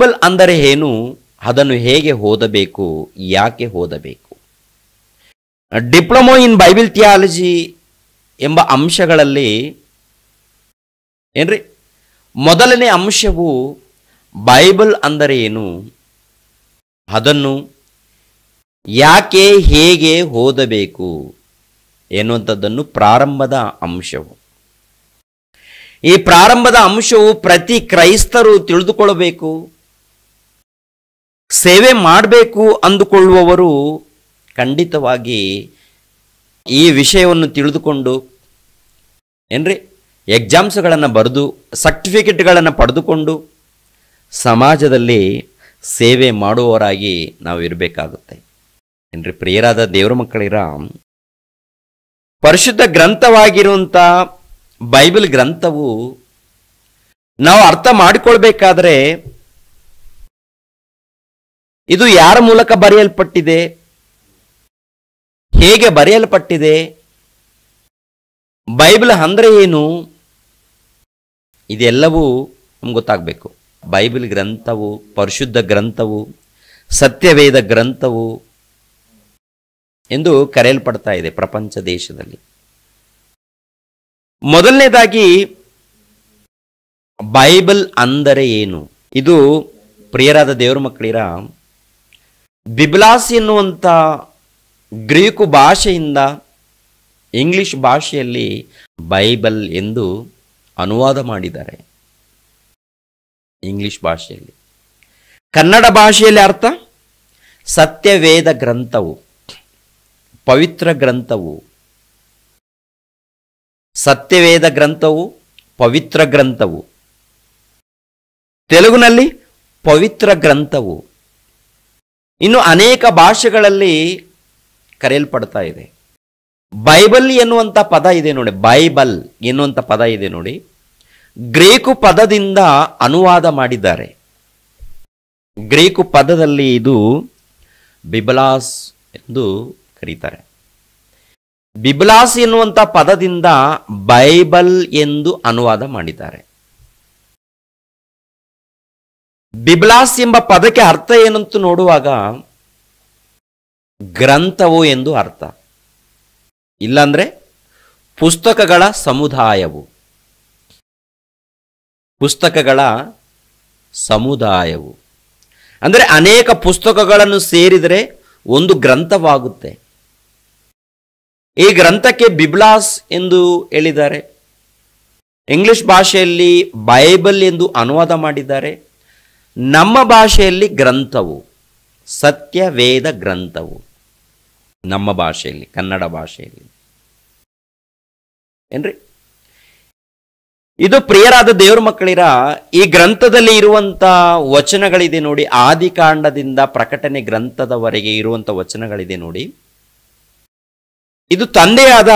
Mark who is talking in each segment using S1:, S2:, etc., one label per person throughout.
S1: Bible ಅಂದರೆ ಏನು ಅದನ್ನು ಹೇಗೆ ಓದಬೇಕು ಯಾಕೆ ಓದಬೇಕು ಡಿಪ್ಲೊಮೊ ಇನ್ ಬೈಬಲ್ ಥಿಯಾಲಜಿ ಎಂಬ ಅಂಶಗಳಲ್ಲಿ ಏನ್ರಿ ಮೊದಲನೇ ಅಂಶವು ಬೈಬಲ್ ಅಂದರೆ ಏನು ಅದನ್ನು ಯಾಕೆ ಹೇಗೆ ಓದಬೇಕು ಎನ್ನುವಂಥದ್ದನ್ನು ಪ್ರಾರಂಭದ ಅಂಶವು ಈ ಪ್ರಾರಂಭದ ಅಂಶವು ಪ್ರತಿ ಕ್ರೈಸ್ತರು ತಿಳಿದುಕೊಳ್ಳಬೇಕು ಸೇವೆ ಮಾಡಬೇಕು ಅಂದುಕೊಳ್ಳುವವರು ಖಂಡಿತವಾಗಿ ಈ ವಿಷಯವನ್ನು ತಿಳಿದುಕೊಂಡು ಏನ್ರಿ ಎಕ್ಸಾಮ್ಸ್ಗಳನ್ನು ಬರೆದು ಸರ್ಟಿಫಿಕೇಟ್ಗಳನ್ನು ಪಡೆದುಕೊಂಡು ಸಮಾಜದಲ್ಲಿ ಸೇವೆ ಮಾಡುವವರಾಗಿ ನಾವು ಇರಬೇಕಾಗುತ್ತೆ ಏನ್ರಿ ಪ್ರಿಯರಾದ ದೇವರ ಮಕ್ಕಳಿರ ಪರಿಶುದ್ಧ ಗ್ರಂಥವಾಗಿರುವಂಥ ಬೈಬಲ್ ಗ್ರಂಥವು ನಾವು ಅರ್ಥ ಮಾಡಿಕೊಳ್ಬೇಕಾದ್ರೆ ಇದು ಯಾರ ಮೂಲಕ ಬರೆಯಲ್ಪಟ್ಟಿದೆ ಹೇಗೆ ಬರೆಯಲ್ಪಟ್ಟಿದೆ ಬೈಬಲ್ ಅಂದರೆ ಏನು ಇದೆಲ್ಲವೂ ನಮ್ಗೆ ಗೊತ್ತಾಗಬೇಕು ಬೈಬಲ್ ಗ್ರಂಥವು ಪರಿಶುದ್ಧ ಗ್ರಂಥವು ಸತ್ಯವೇದ ಗ್ರಂಥವು ಎಂದು ಕರೆಯಲ್ಪಡ್ತಾ ಇದೆ ಪ್ರಪಂಚ ದೇಶದಲ್ಲಿ ಮೊದಲನೇದಾಗಿ ಬೈಬಲ್ ಅಂದರೆ ಏನು ಇದು ಪ್ರಿಯರಾದ ದೇವರ ಮಕ್ಕಳಿರ ಬಿಬ್ಲಾಸ್ ಎನ್ನುವಂಥ ಗ್ರೀಕು ಭಾಷೆಯಿಂದ ಇಂಗ್ಲಿಷ್ ಭಾಷೆಯಲ್ಲಿ ಬೈಬಲ್ ಎಂದು ಅನುವಾದ ಮಾಡಿದ್ದಾರೆ ಇಂಗ್ಲಿಷ್ ಭಾಷೆಯಲ್ಲಿ ಕನ್ನಡ ಭಾಷೆಯಲ್ಲಿ ಅರ್ಥ ಸತ್ಯವೇದ ಗ್ರಂಥವು ಪವಿತ್ರ ಗ್ರಂಥವು ಸತ್ಯವೇದ ಗ್ರಂಥವು ಪವಿತ್ರ ಗ್ರಂಥವು ತೆಲುಗಿನಲ್ಲಿ ಪವಿತ್ರ ಗ್ರಂಥವು ಇನ್ನು ಅನೇಕ ಭಾಷೆಗಳಲ್ಲಿ ಕರೆಯಲ್ಪಡ್ತಾ ಇದೆ ಬೈಬಲ್ ಎನ್ನುವಂಥ ಪದ ಇದೆ ನೋಡಿ ಬೈಬಲ್ ಎನ್ನುವಂಥ ಪದ ಇದೆ ನೋಡಿ ಗ್ರೀಕು ಪದದಿಂದ ಅನುವಾದ ಮಾಡಿದ್ದಾರೆ ಗ್ರೀಕು ಪದದಲ್ಲಿ ಇದು ಬಿಬಲಾಸ್ ಎಂದು ಕರೀತಾರೆ ಬಿಬ್ಲಾಸ್ ಎನ್ನುವಂಥ ಪದದಿಂದ ಬೈಬಲ್ ಎಂದು ಅನುವಾದ ಮಾಡಿದ್ದಾರೆ ಬಿಬ್ಲಾಸ್ ಎಂಬ ಪದಕ್ಕೆ ಅರ್ಥ ಏನಂತ ನೋಡುವಾಗ ಗ್ರಂಥವು ಎಂದು ಅರ್ಥ ಇಲ್ಲಾಂದ್ರೆ ಪುಸ್ತಕಗಳ ಸಮುದಾಯವು ಪುಸ್ತಕಗಳ ಸಮುದಾಯವು ಅಂದರೆ ಅನೇಕ ಪುಸ್ತಕಗಳನ್ನು ಸೇರಿದರೆ ಒಂದು ಗ್ರಂಥವಾಗುತ್ತೆ ಈ ಗ್ರಂಥಕ್ಕೆ ಬಿಬ್ಲಾಸ್ ಎಂದು ಹೇಳಿದ್ದಾರೆ ಇಂಗ್ಲಿಷ್ ಭಾಷೆಯಲ್ಲಿ ಬೈಬಲ್ ಎಂದು ಅನುವಾದ ಮಾಡಿದ್ದಾರೆ ನಮ್ಮ ಭಾಷೆಯಲ್ಲಿ ಗ್ರಂಥವು ಸತ್ಯ ವೇದ ಗ್ರಂಥವು ನಮ್ಮ ಭಾಷೆಯಲ್ಲಿ ಕನ್ನಡ ಭಾಷೆಯಲ್ಲಿ ಏನ್ರಿ ಇದು ಪ್ರಿಯರಾದ ದೇವ್ರ ಮಕ್ಕಳಿರ ಈ ಗ್ರಂಥದಲ್ಲಿ ಇರುವಂತ ವಚನಗಳಿದೆ ನೋಡಿ ಆದಿಕಾಂಡದಿಂದ ಪ್ರಕಟಣೆ ಗ್ರಂಥದವರೆಗೆ ಇರುವಂತ ವಚನಗಳಿದೆ ನೋಡಿ ಇದು ತಂದೆಯಾದ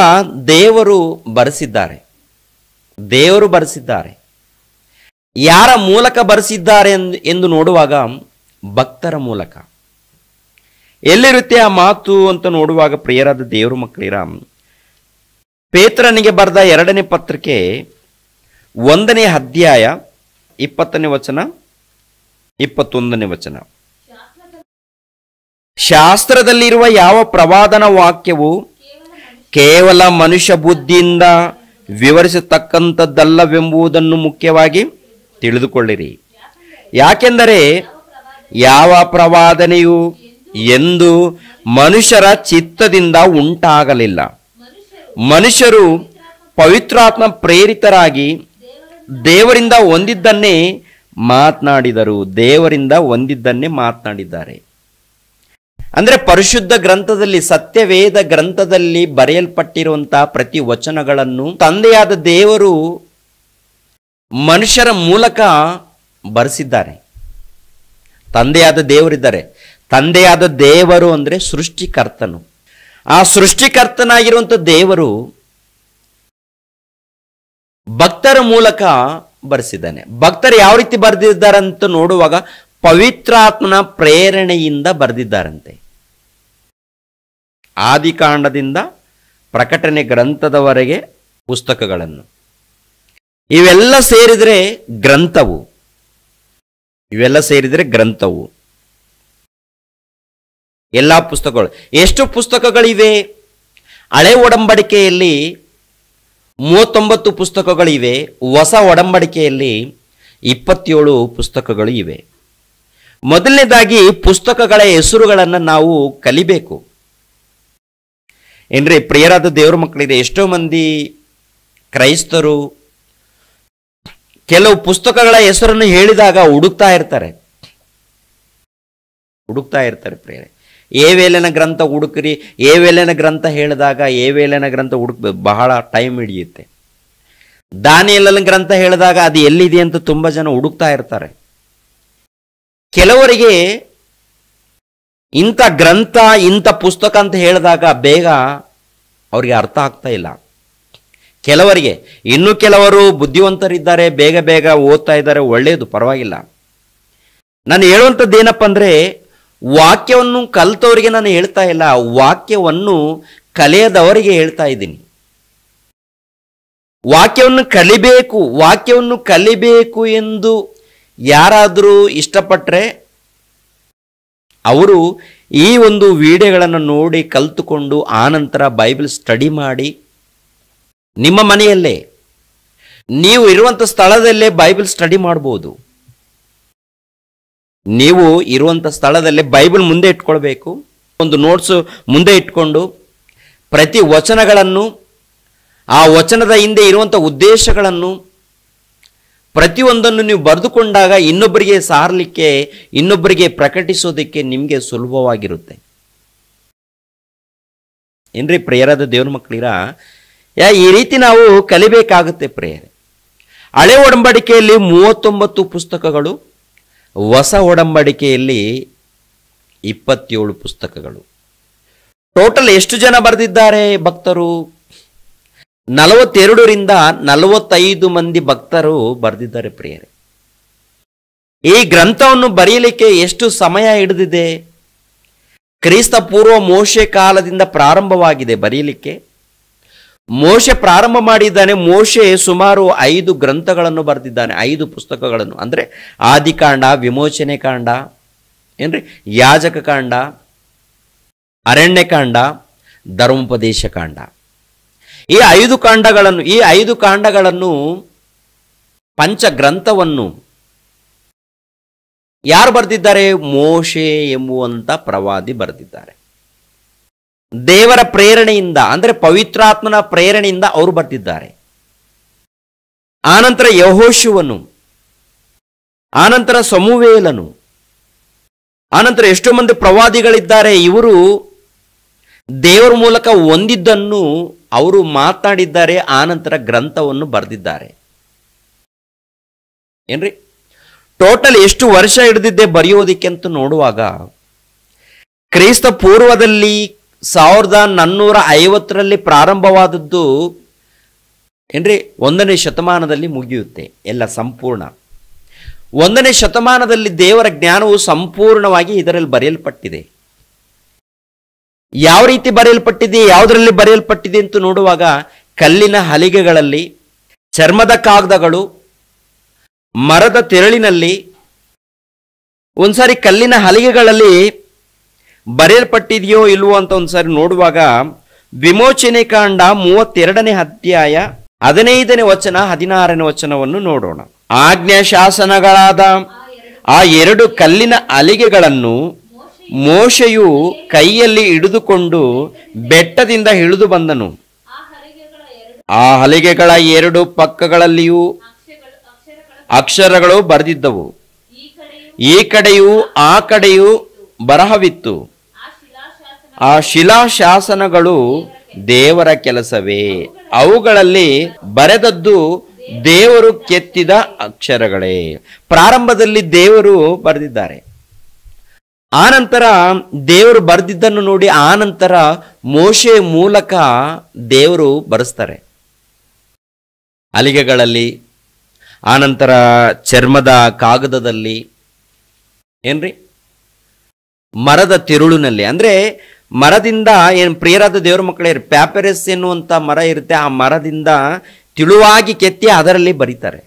S1: ದೇವರು ಬರೆಸಿದ್ದಾರೆ ದೇವರು ಬರೆಸಿದ್ದಾರೆ ಯಾರ ಮೂಲಕ ಬರೆಸಿದ್ದಾರೆ ಎಂದು ನೋಡುವಾಗ ಭಕ್ತರ ಮೂಲಕ ಎಲ್ಲಿರುತ್ತೆ ಆ ಮಾತು ಅಂತ ನೋಡುವಾಗ ಪ್ರಿಯರಾದ ದೇವರು ಮಕ್ಕಳಿರ ಪೇತ್ರನಿಗೆ ಬರೆದ ಎರಡನೇ ಪತ್ರಿಕೆ ಒಂದನೇ ಅಧ್ಯಾಯ ಇಪ್ಪತ್ತನೇ ವಚನ ಇಪ್ಪತ್ತೊಂದನೇ ವಚನ ಶಾಸ್ತ್ರದಲ್ಲಿರುವ ಯಾವ ಪ್ರವಾದನ ವಾಕ್ಯವು ಕೇವಲ ಮನುಷ್ಯ ಬುದ್ಧಿಯಿಂದ ವಿವರಿಸತಕ್ಕಂಥದ್ದಲ್ಲವೆಂಬುದನ್ನು ಮುಖ್ಯವಾಗಿ ತಿಳಿದುಕೊಳ್ಳಿರಿ ಯಾಕೆಂದರೆ ಯಾವ ಪ್ರವಾದನೆಯು ಎಂದು ಮನುಷ್ಯರ ಚಿತ್ತದಿಂದ ಉಂಟಾಗಲಿಲ್ಲ ಮನುಷ್ಯರು ಪವಿತ್ರಾತ್ಮ ಪ್ರೇರಿತರಾಗಿ ದೇವರಿಂದ ಹೊಂದಿದ್ದನ್ನೇ ಮಾತನಾಡಿದರು ದೇವರಿಂದ ಹೊಂದಿದ್ದನ್ನೇ ಮಾತನಾಡಿದ್ದಾರೆ ಅಂದರೆ ಪರಿಶುದ್ಧ ಗ್ರಂಥದಲ್ಲಿ ಸತ್ಯವೇದ ಗ್ರಂಥದಲ್ಲಿ ಬರೆಯಲ್ಪಟ್ಟಿರುವಂತಹ ಪ್ರತಿ ವಚನಗಳನ್ನು ತಂದೆಯಾದ ದೇವರು ಮನುಷ್ಯರ ಮೂಲಕ ಬರೆಸಿದ್ದಾನೆ ತಂದೆಯಾದ ದೇವರಿದ್ದಾರೆ ತಂದೆಯಾದ ದೇವರು ಅಂದರೆ ಸೃಷ್ಟಿಕರ್ತನು ಆ ಸೃಷ್ಟಿಕರ್ತನಾಗಿರುವಂಥ ದೇವರು ಭಕ್ತರ ಮೂಲಕ ಬರೆಸಿದ್ದಾನೆ ಭಕ್ತರು ಯಾವ ರೀತಿ ಅಂತ ನೋಡುವಾಗ ಪವಿತ್ರಾತ್ಮನ ಪ್ರೇರಣೆಯಿಂದ ಬರೆದಿದ್ದಾರಂತೆ ಆದಿಕಾಂಡದಿಂದ ಪ್ರಕಟಣೆ ಗ್ರಂಥದವರೆಗೆ ಪುಸ್ತಕಗಳನ್ನು ಇವೆಲ್ಲ ಸೇರಿದರೆ ಗ್ರಂಥವು ಇವೆಲ್ಲ ಸೇರಿದರೆ ಗ್ರಂಥವು ಎಲ್ಲ ಪುಸ್ತಕಗಳು ಎಷ್ಟು ಪುಸ್ತಕಗಳಿವೆ ಹಳೆ ಒಡಂಬಡಿಕೆಯಲ್ಲಿ ಮೂವತ್ತೊಂಬತ್ತು ಪುಸ್ತಕಗಳಿವೆ ಹೊಸ ಒಡಂಬಡಿಕೆಯಲ್ಲಿ ಇಪ್ಪತ್ತೇಳು ಪುಸ್ತಕಗಳು ಇವೆ ಮೊದಲನೇದಾಗಿ ಪುಸ್ತಕಗಳ ಹೆಸರುಗಳನ್ನು ನಾವು ಕಲಿಬೇಕು ಏನ್ರಿ ಪ್ರಿಯರಾದ ದೇವರ ಮಕ್ಕಳಿದೆ ಎಷ್ಟೋ ಮಂದಿ ಕ್ರೈಸ್ತರು ಕೆಲವು ಪುಸ್ತಕಗಳ ಹೆಸರನ್ನು ಹೇಳಿದಾಗ ಹುಡುಕ್ತಾ ಇರ್ತಾರೆ ಹುಡುಕ್ತಾ ಇರ್ತಾರೆ ಪ್ರೇರೆ ಏವೇಲನ ಗ್ರಂಥ ಹುಡುಕ್ರಿ ಏವೇಲನ ಗ್ರಂಥ ಹೇಳಿದಾಗ ಏವೇಲನ ಗ್ರಂಥ ಹುಡುಕ್ ಬಹಳ ಟೈಮ್ ಹಿಡಿಯುತ್ತೆ ದಾನಿಯಲ್ಲನ ಗ್ರಂಥ ಹೇಳಿದಾಗ ಅದು ಎಲ್ಲಿದೆ ಅಂತ ತುಂಬ ಜನ ಹುಡುಕ್ತಾ ಇರ್ತಾರೆ ಕೆಲವರಿಗೆ ಇಂಥ ಗ್ರಂಥ ಇಂಥ ಪುಸ್ತಕ ಅಂತ ಹೇಳಿದಾಗ ಬೇಗ ಅವರಿಗೆ ಅರ್ಥ ಆಗ್ತಾ ಇಲ್ಲ ಕೆಲವರಿಗೆ ಇನ್ನು ಕೆಲವರು ಬುದ್ಧಿವಂತರಿದ್ದಾರೆ ಬೇಗ ಬೇಗ ಓದ್ತಾ ಇದ್ದಾರೆ ಒಳ್ಳೆಯದು ಪರವಾಗಿಲ್ಲ ನಾನು ಹೇಳುವಂಥದ್ದು ಏನಪ್ಪ ಅಂದರೆ ವಾಕ್ಯವನ್ನು ಕಲಿತವರಿಗೆ ನಾನು ಹೇಳ್ತಾ ಇಲ್ಲ ವಾಕ್ಯವನ್ನು ಕಲಿಯದವರಿಗೆ ಹೇಳ್ತಾ ಇದ್ದೀನಿ ವಾಕ್ಯವನ್ನು ಕಲಿಬೇಕು ವಾಕ್ಯವನ್ನು ಕಲಿಬೇಕು ಎಂದು ಯಾರಾದರೂ ಇಷ್ಟಪಟ್ಟರೆ ಅವರು ಈ ಒಂದು ವಿಡಿಯೋಗಳನ್ನು ನೋಡಿ ಕಲ್ತುಕೊಂಡು ಆನಂತರ ಬೈಬಲ್ ಸ್ಟಡಿ ಮಾಡಿ ನಿಮ್ಮ ಮನೆಯಲ್ಲೇ ನೀವು ಇರುವಂಥ ಸ್ಥಳದಲ್ಲೇ ಬೈಬಲ್ ಸ್ಟಡಿ ಮಾಡಬಹುದು ನೀವು ಇರುವಂಥ ಸ್ಥಳದಲ್ಲೇ ಬೈಬಲ್ ಮುಂದೆ ಇಟ್ಕೊಳ್ಬೇಕು ಒಂದು ನೋಟ್ಸ್ ಮುಂದೆ ಇಟ್ಕೊಂಡು ಪ್ರತಿ ವಚನಗಳನ್ನು ಆ ವಚನದ ಹಿಂದೆ ಇರುವಂಥ ಉದ್ದೇಶಗಳನ್ನು ಪ್ರತಿಯೊಂದನ್ನು ನೀವು ಬರೆದುಕೊಂಡಾಗ ಇನ್ನೊಬ್ಬರಿಗೆ ಸಾರಲಿಕ್ಕೆ ಇನ್ನೊಬ್ಬರಿಗೆ ಪ್ರಕಟಿಸೋದಕ್ಕೆ ನಿಮಗೆ ಸುಲಭವಾಗಿರುತ್ತೆ ಏನ್ರಿ ಪ್ರಿಯರಾದ ದೇವ್ರ ಮಕ್ಕಳಿರ ಯಾ ಈ ರೀತಿ ನಾವು ಕಲಿಬೇಕಾಗುತ್ತೆ ಪ್ರೇಯರ್ ಹಳೆ ಒಡಂಬಡಿಕೆಯಲ್ಲಿ ಮೂವತ್ತೊಂಬತ್ತು ಪುಸ್ತಕಗಳು ಹೊಸ ಒಡಂಬಡಿಕೆಯಲ್ಲಿ ಇಪ್ಪತ್ತೇಳು ಪುಸ್ತಕಗಳು ಟೋಟಲ್ ಎಷ್ಟು ಜನ ಬರೆದಿದ್ದಾರೆ ಭಕ್ತರು ನಲವತ್ತೆರಡರಿಂದ ನಲವತ್ತೈದು ಮಂದಿ ಭಕ್ತರು ಬರೆದಿದ್ದಾರೆ ಪ್ರಿಯರೇ ಈ ಗ್ರಂಥವನ್ನು ಬರೆಯಲಿಕ್ಕೆ ಎಷ್ಟು ಸಮಯ ಹಿಡಿದಿದೆ ಕ್ರಿಸ್ತ ಪೂರ್ವ ಮೋಶೆ ಕಾಲದಿಂದ ಪ್ರಾರಂಭವಾಗಿದೆ ಬರೆಯಲಿಕ್ಕೆ ಮೋಶೆ ಪ್ರಾರಂಭ ಮಾಡಿದ್ದಾನೆ ಮೋಶೆ ಸುಮಾರು ಐದು ಗ್ರಂಥಗಳನ್ನು ಬರೆದಿದ್ದಾನೆ ಐದು ಪುಸ್ತಕಗಳನ್ನು ಅಂದರೆ ಆದಿಕಾಂಡ ವಿಮೋಚನೆ ಕಾಂಡ ಏನ್ರಿ ಯಾಜಕ ಕಾಂಡ ಅರಣ್ಯಕಾಂಡ ಧರ್ಮೋಪದೇಶ ಕಾಂಡ ಈ ಐದು ಕಾಂಡಗಳನ್ನು ಈ ಐದು ಕಾಂಡಗಳನ್ನು ಪಂಚ ಗ್ರಂಥವನ್ನು ಯಾರು ಬರೆದಿದ್ದಾರೆ ಮೋಶೆ ಎಂಬುವಂಥ ಪ್ರವಾದಿ ಬರೆದಿದ್ದಾರೆ ದೇವರ ಪ್ರೇರಣೆಯಿಂದ ಅಂದರೆ ಪವಿತ್ರಾತ್ಮನ ಪ್ರೇರಣೆಯಿಂದ ಅವರು ಬರ್ತಿದ್ದಾರೆ ಆನಂತರ ಯಹೋಶುವನು ಆನಂತರ ಸಮುವೇಲನು ಆನಂತರ ಎಷ್ಟೋ ಮಂದಿ ಪ್ರವಾದಿಗಳಿದ್ದಾರೆ ಇವರು ದೇವರ ಮೂಲಕ ಹೊಂದಿದ್ದನ್ನು ಅವರು ಮಾತನಾಡಿದ್ದಾರೆ ಆನಂತರ ಗ್ರಂಥವನ್ನು ಬರೆದಿದ್ದಾರೆ ಏನ್ರಿ ಟೋಟಲ್ ಎಷ್ಟು ವರ್ಷ ಹಿಡಿದಿದ್ದೆ ಬರೆಯೋದಿಕ್ಕೆ ಅಂತ ನೋಡುವಾಗ ಕ್ರೈಸ್ತ ಪೂರ್ವದಲ್ಲಿ ಸಾವಿರದ ನಾನ್ನೂರ ಐವತ್ತರಲ್ಲಿ ಪ್ರಾರಂಭವಾದದ್ದು ಏನ್ರಿ ಒಂದನೇ ಶತಮಾನದಲ್ಲಿ ಮುಗಿಯುತ್ತೆ ಎಲ್ಲ ಸಂಪೂರ್ಣ ಒಂದನೇ ಶತಮಾನದಲ್ಲಿ ದೇವರ ಜ್ಞಾನವು ಸಂಪೂರ್ಣವಾಗಿ ಇದರಲ್ಲಿ ಬರೆಯಲ್ಪಟ್ಟಿದೆ ಯಾವ ರೀತಿ ಬರೆಯಲ್ಪಟ್ಟಿದೆ ಯಾವುದರಲ್ಲಿ ಬರೆಯಲ್ಪಟ್ಟಿದೆ ಅಂತ ನೋಡುವಾಗ ಕಲ್ಲಿನ ಹಲಿಗೆಗಳಲ್ಲಿ ಚರ್ಮದ ಕಾಗದಗಳು ಮರದ ತೆರಳಿನಲ್ಲಿ ಒಂದ್ಸಾರಿ ಕಲ್ಲಿನ ಹಲಿಗೆಗಳಲ್ಲಿ ಬರೆಯಲ್ಪಟ್ಟಿದೆಯೋ ಇಲ್ವೋ ಅಂತ ಒಂದ್ಸರಿ ನೋಡುವಾಗ ವಿಮೋಚನೆ ಕಾಂಡ ಮೂವತ್ತೆರಡನೇ ಅಧ್ಯಾಯ ಹದಿನೈದನೇ ವಚನ ಹದಿನಾರನೇ ವಚನವನ್ನು ನೋಡೋಣ ಆಜ್ಞಾ ಶಾಸನಗಳಾದ ಆ ಎರಡು ಕಲ್ಲಿನ ಅಲಿಗೆಗಳನ್ನು ಮೋಶೆಯು ಕೈಯಲ್ಲಿ ಹಿಡಿದುಕೊಂಡು ಬೆಟ್ಟದಿಂದ ಇಳಿದು ಬಂದನು ಆ ಹಲಿಗೆಗಳ ಎರಡು ಪಕ್ಕಗಳಲ್ಲಿಯೂ ಅಕ್ಷರಗಳು ಬರೆದಿದ್ದವು ಈ ಕಡೆಯೂ ಆ ಕಡೆಯೂ ಬರಹವಿತ್ತು ಆ ಶಿಲಾಶಾಸನಗಳು ದೇವರ ಕೆಲಸವೇ ಅವುಗಳಲ್ಲಿ ಬರೆದದ್ದು ದೇವರು ಕೆತ್ತಿದ ಅಕ್ಷರಗಳೇ ಪ್ರಾರಂಭದಲ್ಲಿ ದೇವರು ಬರೆದಿದ್ದಾರೆ ಆನಂತರ ದೇವರು ಬರೆದಿದ್ದನ್ನು ನೋಡಿ ಆನಂತರ ಮೋಶೆ ಮೂಲಕ ದೇವರು ಬರೆಸ್ತಾರೆ ಅಲಿಗೆಗಳಲ್ಲಿ ಆನಂತರ ಚರ್ಮದ ಕಾಗದದಲ್ಲಿ ಏನ್ರಿ ಮರದ ತಿರುಳಿನಲ್ಲಿ ಅಂದ್ರೆ ಮರದಿಂದ ಏನು ಪ್ರಿಯರಾದ ದೇವ್ರ ಮಕ್ಕಳೇ ಪ್ಯಾಪರಸ್ ಎನ್ನುವಂಥ ಮರ ಇರುತ್ತೆ ಆ ಮರದಿಂದ ತಿಳುವಾಗಿ ಕೆತ್ತಿ ಅದರಲ್ಲಿ ಬರೀತಾರೆ